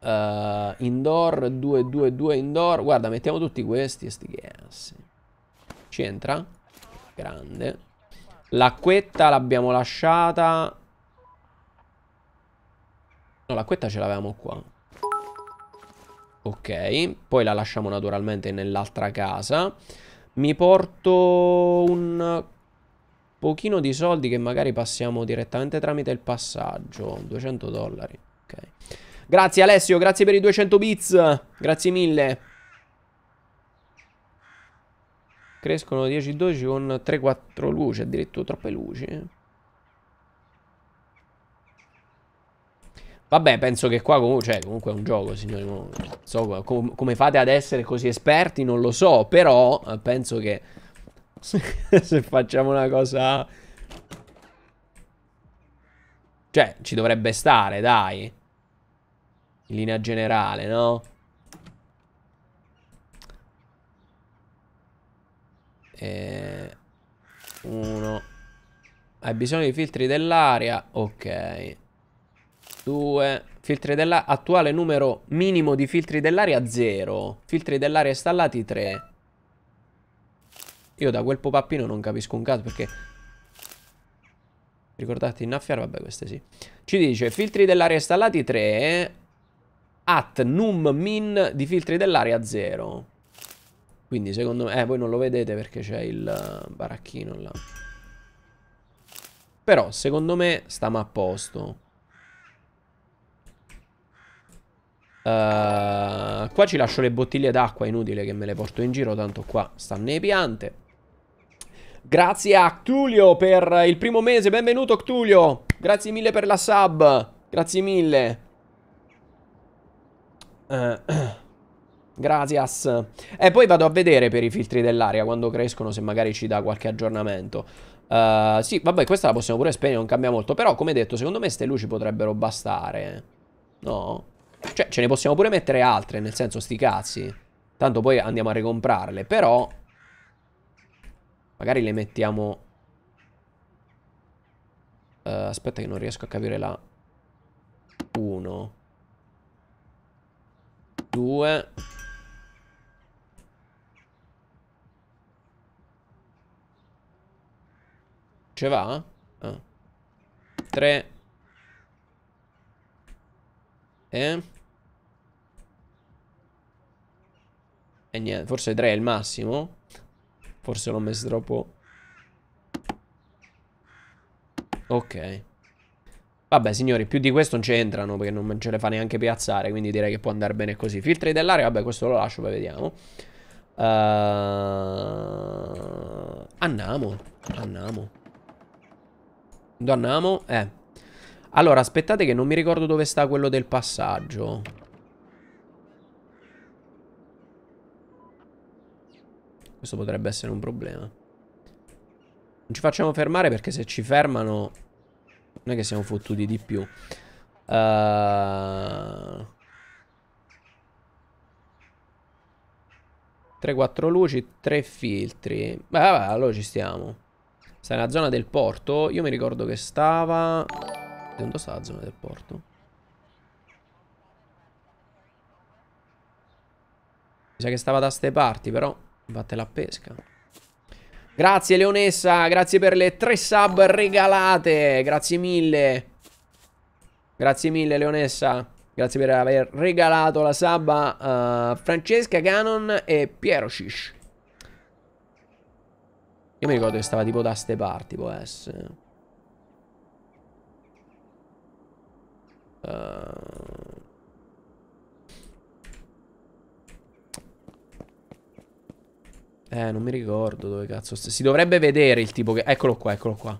A: Uh, indoor, 2, 2, 2 indoor. Guarda, mettiamo tutti questi e sti gas. Ci entra? Grande. L'acquetta l'abbiamo lasciata. No, l'acquetta ce l'avevamo qua. Ok, poi la lasciamo naturalmente nell'altra casa. Mi porto un pochino di soldi che magari passiamo direttamente tramite il passaggio. 200 dollari. Ok. Grazie Alessio, grazie per i 200 bits. Grazie mille. Crescono 10-12 con 3-4 luci, addirittura troppe luci. Vabbè, penso che qua comunque, cioè, comunque è un gioco, signori. Non so com come fate ad essere così esperti, non lo so. Però eh, penso che se facciamo una cosa... Cioè, ci dovrebbe stare, dai. In linea generale, no? E... Eh, uno. Hai bisogno di filtri dell'aria? Ok. 2, filtri dell'aria, attuale numero minimo di filtri dell'aria 0, filtri dell'aria installati 3. Io da quel popappino non capisco un caso perché... Ricordate innaffiare? Vabbè queste sì. Ci dice filtri dell'aria installati 3, at num min di filtri dell'aria 0. Quindi secondo me... Eh, voi non lo vedete perché c'è il baracchino là. Però secondo me stiamo a posto. Uh, qua ci lascio le bottiglie d'acqua, inutile che me le porto in giro, tanto qua stanno le piante. Grazie a Ctulio per il primo mese, benvenuto Ctulio. Grazie mille per la sub, grazie mille. Uh, gracias. E poi vado a vedere per i filtri dell'aria quando crescono se magari ci dà qualche aggiornamento. Uh, sì, vabbè, questa la possiamo pure spegnere, non cambia molto. Però, come detto, secondo me queste luci potrebbero bastare. No? Cioè, ce ne possiamo pure mettere altre, nel senso, sti cazzi. Tanto poi andiamo a ricomprarle, però... Magari le mettiamo... Uh, aspetta che non riesco a capire la... Uno. Due. Ce va? 3. Ah. Eh. Eh? E niente, forse 3 è il massimo. Forse l'ho messo troppo... Ok. Vabbè signori, più di questo non c'entrano perché non ce le fa neanche piazzare, quindi direi che può andare bene così. Filtri dell'aria, vabbè questo lo lascio, poi vediamo. Uh... Andiamo, andiamo. Dove andiamo? Eh. Allora, aspettate che non mi ricordo dove sta quello del passaggio. Questo potrebbe essere un problema. Non ci facciamo fermare perché se ci fermano... Non è che siamo fottuti di più. Uh... Eh, 3-4 luci, 3 filtri. Beh, vabbè, allora ci stiamo. Sta nella zona del porto. Io mi ricordo che stava... Non do sta zona del porto. Mi sa che stava da ste parti, però vatte la pesca. Grazie Leonessa, grazie per le tre sub regalate, grazie mille. Grazie mille Leonessa, grazie per aver regalato la sub a uh, Francesca Canon e Piero Shish. Io mi ricordo che stava tipo da ste parti, può essere. Eh, non mi ricordo dove cazzo sta. Si dovrebbe vedere il tipo che... Eccolo qua, eccolo qua.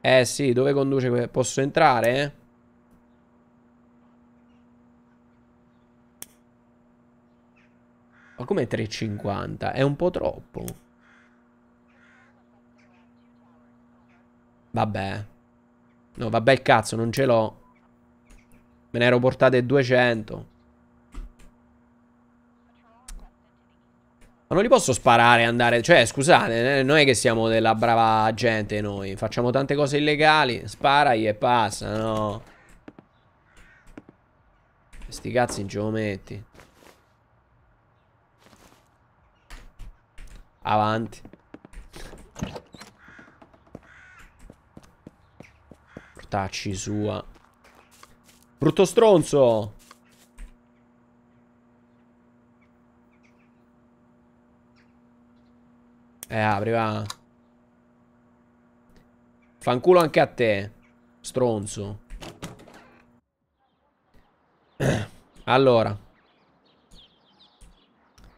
A: Eh sì, dove conduce? Posso entrare? Eh? Ma come 3,50? È un po' troppo. Vabbè. No, vabbè il cazzo, non ce l'ho. Me ne ero portate 200. Ma non li posso sparare e andare... Cioè, scusate, eh, non è che siamo della brava gente noi. Facciamo tante cose illegali. Sparagli e passa, no. Questi cazzi in geometti. Avanti. Portacci sua. Brutto stronzo! Eh, apri, va. Fanculo anche a te, stronzo. Allora.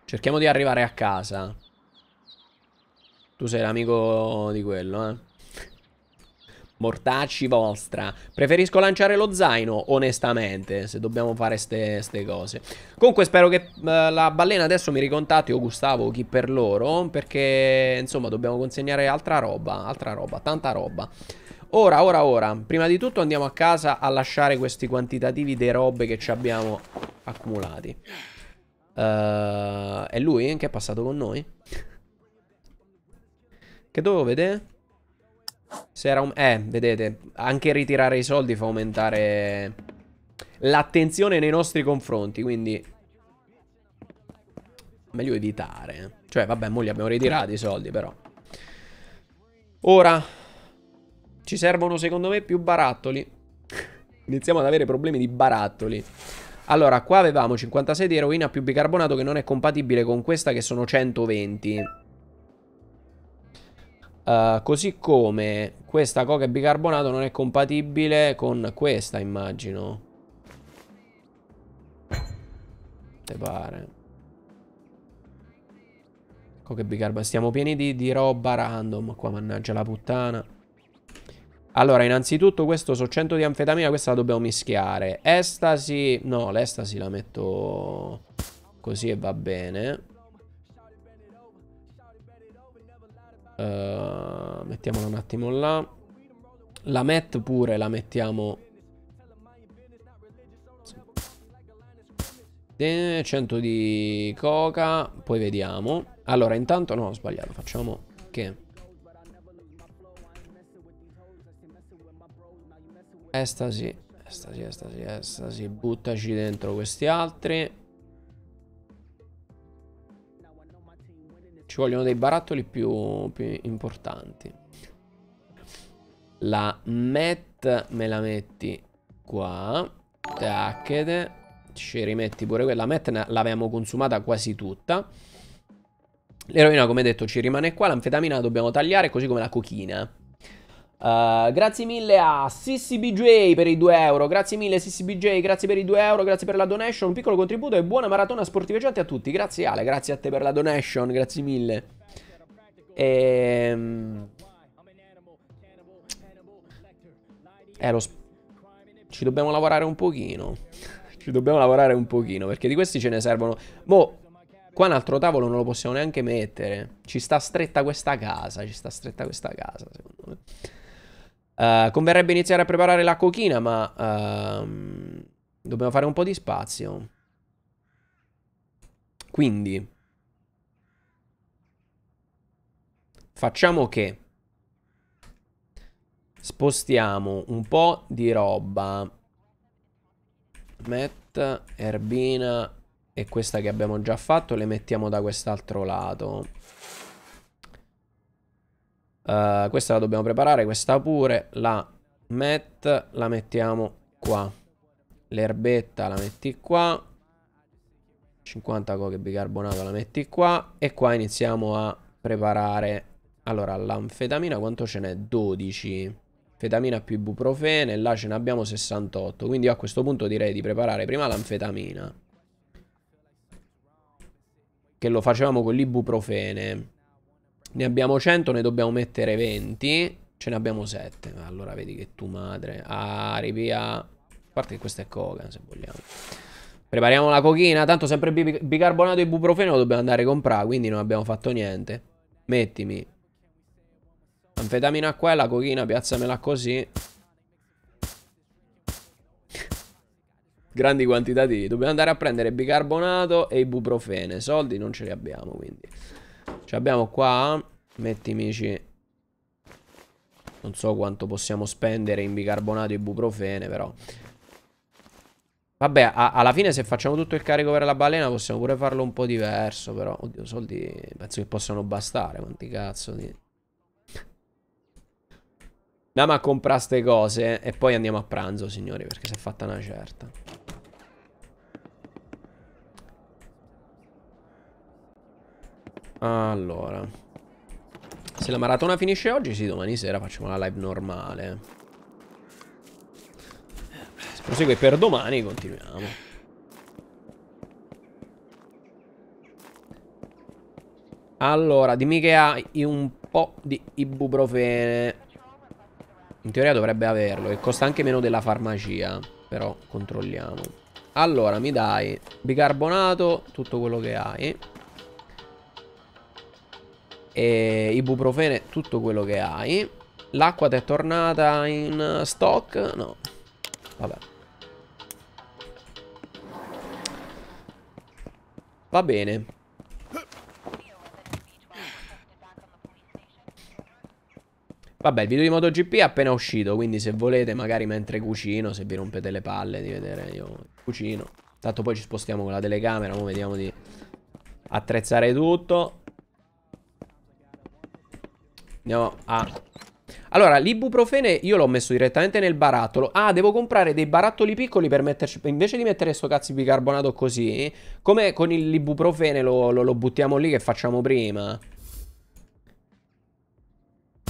A: Cerchiamo di arrivare a casa. Tu sei l'amico di quello, eh. Mortacci vostra. Preferisco lanciare lo zaino, onestamente, se dobbiamo fare ste, cose. Comunque spero che eh, la ballena adesso mi ricontatti o Gustavo o chi per loro, perché insomma dobbiamo consegnare altra roba, altra roba, tanta roba. Ora, ora, ora, prima di tutto andiamo a casa a lasciare questi quantitativi di robe che ci abbiamo accumulati. Uh, eh, è lui che è passato con noi? Che dovevo vedere? Se era un... Eh, vedete, anche ritirare i soldi fa aumentare l'attenzione nei nostri confronti, quindi... Meglio evitare. Eh. Cioè, vabbè, mo li abbiamo ritirati i soldi, però. Ora, ci servono, secondo me, più barattoli. Iniziamo ad avere problemi di barattoli. Allora, qua avevamo 56 di eroina più bicarbonato che non è compatibile con questa che sono 120. Uh, così come questa coca e bicarbonato non è compatibile con questa, immagino. Te pare. Coca e bicarbonato. Stiamo pieni di, di roba random qua, mannaggia la puttana. Allora, innanzitutto questo so 100 di anfetamina, questa la dobbiamo mischiare. Estasi... No, l'estasi la metto così e va bene. Uh, mettiamola un attimo là. La Met pure la mettiamo... 100 di coca, poi vediamo. Allora, intanto... No, ho sbagliato, facciamo che... Estasi, estasi, estasi, estasi, buttaci dentro questi altri. Ci vogliono dei barattoli più, più importanti. La met me la metti qua. Tacchede. Ci rimetti pure quella. La met l'avevamo consumata quasi tutta. L'eroina, come detto, ci rimane qua. L'anfetamina la dobbiamo tagliare, così come la cochina. Uh, grazie mille a SissiBJ per i 2 euro. Grazie mille SissiBJ, grazie per i 2 euro, grazie per la donation. Un piccolo contributo e buona maratona sportiveggiante a tutti. Grazie Ale, grazie a te per la donation, grazie mille. Ehm... Eh, lo... Ci dobbiamo lavorare un pochino. Ci dobbiamo lavorare un pochino, perché di questi ce ne servono... Boh, qua un altro tavolo non lo possiamo neanche mettere. Ci sta stretta questa casa, ci sta stretta questa casa, secondo me. Uh, converrebbe iniziare a preparare la cochina, ma uh, dobbiamo fare un po' di spazio. Quindi, facciamo che spostiamo un po' di roba. Met, erbina e questa che abbiamo già fatto le mettiamo da quest'altro lato. Uh, questa la dobbiamo preparare, questa pure. La met la mettiamo qua. L'erbetta la metti qua. 50 coche bicarbonato la metti qua. E qua iniziamo a preparare. Allora, l'anfetamina quanto ce n'è? 12. Fetamina più ibuprofene, là ce ne abbiamo 68. Quindi a questo punto direi di preparare prima l'anfetamina. Che lo facevamo con l'ibuprofene. Ne abbiamo 100, ne dobbiamo mettere 20. Ce ne abbiamo 7. Allora vedi che tu madre. Ah, ripia. A parte che questa è coca, se vogliamo. Prepariamo la cochina. Tanto sempre bicarbonato e ibuprofeno lo dobbiamo andare a comprare, quindi non abbiamo fatto niente. Mettimi. Anfetamina qua e la cochina, piazzamela così. grandi quantitativi. Dobbiamo andare a prendere bicarbonato e ibuprofene. Soldi non ce li abbiamo, quindi. Cioè abbiamo qua, mettimici, non so quanto possiamo spendere in bicarbonato e buprofene però. Vabbè, alla fine se facciamo tutto il carico per la balena possiamo pure farlo un po' diverso, però... Oddio, soldi penso che possano bastare, quanti cazzo di... Andiamo a comprare queste cose e poi andiamo a pranzo, signori, perché si è fatta una certa. Allora Se la maratona finisce oggi Sì domani sera facciamo la live normale Se prosegue per domani Continuiamo Allora, dimmi che hai un po' di ibuprofene. In teoria dovrebbe averlo, e costa anche meno della farmacia. Però controlliamo. Allora, mi dai bicarbonato, tutto quello che hai e ibuprofene, tutto quello che hai. L'acqua ti è tornata in stock? No. Vabbè. Va bene. Vabbè, il video di MotoGP è appena uscito, quindi se volete, magari mentre cucino, se vi rompete le palle di vedere io cucino. Tanto poi ci spostiamo con la telecamera, ora vediamo di attrezzare tutto. Andiamo a... Allora, l'ibuprofene io l'ho messo direttamente nel barattolo. Ah, devo comprare dei barattoli piccoli per metterci... Invece di mettere sto cazzo di bicarbonato così, come con l'ibuprofene lo, lo, lo buttiamo lì che facciamo prima.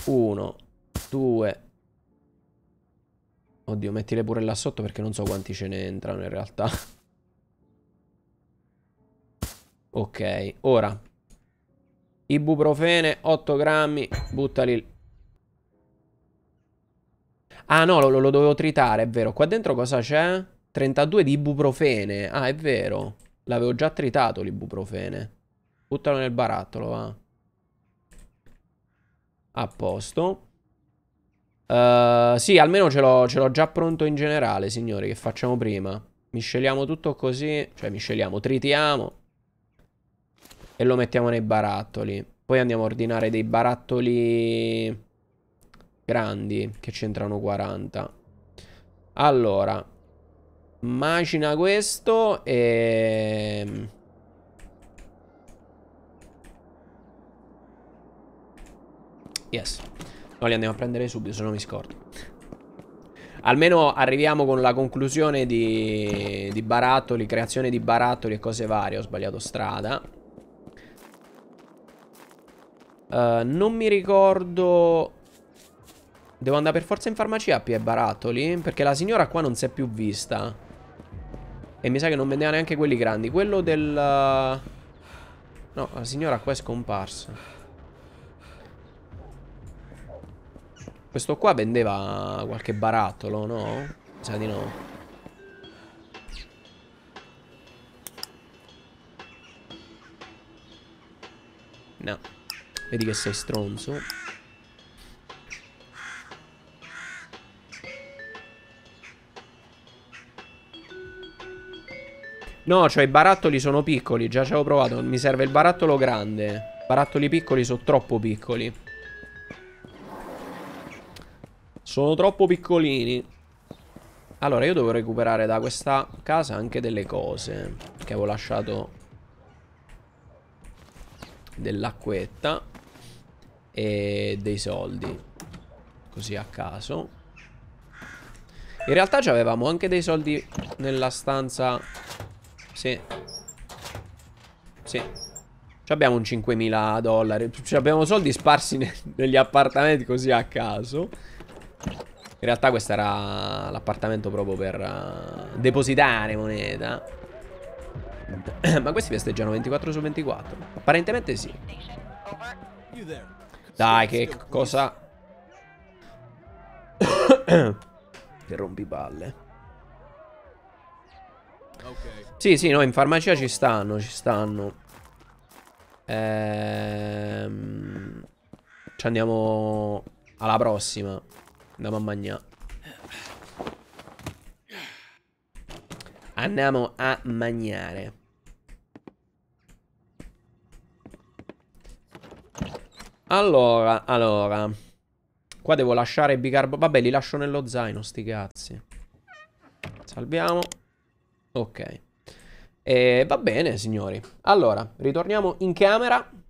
A: Uno, due... Oddio, mettile pure là sotto perché non so quanti ce ne entrano in realtà. Ok, ora Ibuprofene, 8 grammi, buttali Ah no, lo, lo, dovevo tritare, è vero. Qua dentro cosa c'è? 32 di ibuprofene. Ah, è vero. L'avevo già tritato l'ibuprofene. Buttalo nel barattolo, va. A posto. Uh, sì, almeno ce l'ho già pronto in generale, signori, che facciamo prima. Misceliamo tutto così. Cioè, misceliamo, tritiamo e lo mettiamo nei barattoli. Poi andiamo a ordinare dei barattoli grandi che c'entrano 40. Allora, macina questo e... Yes. No, li andiamo a prendere subito, se no mi scordo. Almeno arriviamo con la conclusione di, di barattoli, creazione di barattoli e cose varie. Ho sbagliato strada. Eh, non mi ricordo... Devo andare per forza in farmacia a Pia Barattoli? Perché la signora qua non si è più vista. E mi sa che non vendeva neanche quelli grandi. Quello del... Eh, no, la signora qua è scomparsa. Questo qua vendeva qualche barattolo, no? Mi sa di no. No. Vedi che sei stronzo. No, cioè i barattoli sono piccoli, già ci avevo provato, mi serve il barattolo grande. Barattoli piccoli sono troppo piccoli. Sono troppo piccolini. Allora, io devo recuperare da questa casa anche delle cose che avevo lasciato dell'acquetta e dei soldi Così a caso In realtà avevamo anche dei soldi nella stanza Sì Sì ci Abbiamo un 5.000 dollari Ci Abbiamo soldi sparsi ne negli appartamenti così a caso in realtà questo era l'appartamento proprio per uh, depositare moneta. Ma questi festeggiano 24 su 24? Apparentemente sì. Dai, che cosa... che balle. Sì, sì, no, in farmacia ci stanno, ci stanno. Ehm... Ci andiamo alla prossima. Andiamo a mangiare. Andiamo a mangiare. Allora, allora. Qua devo lasciare i bicarbo... Vabbè, li lascio nello zaino, sti cazzi. Salviamo. Ok. E eh, va bene, signori. Allora, ritorniamo in camera.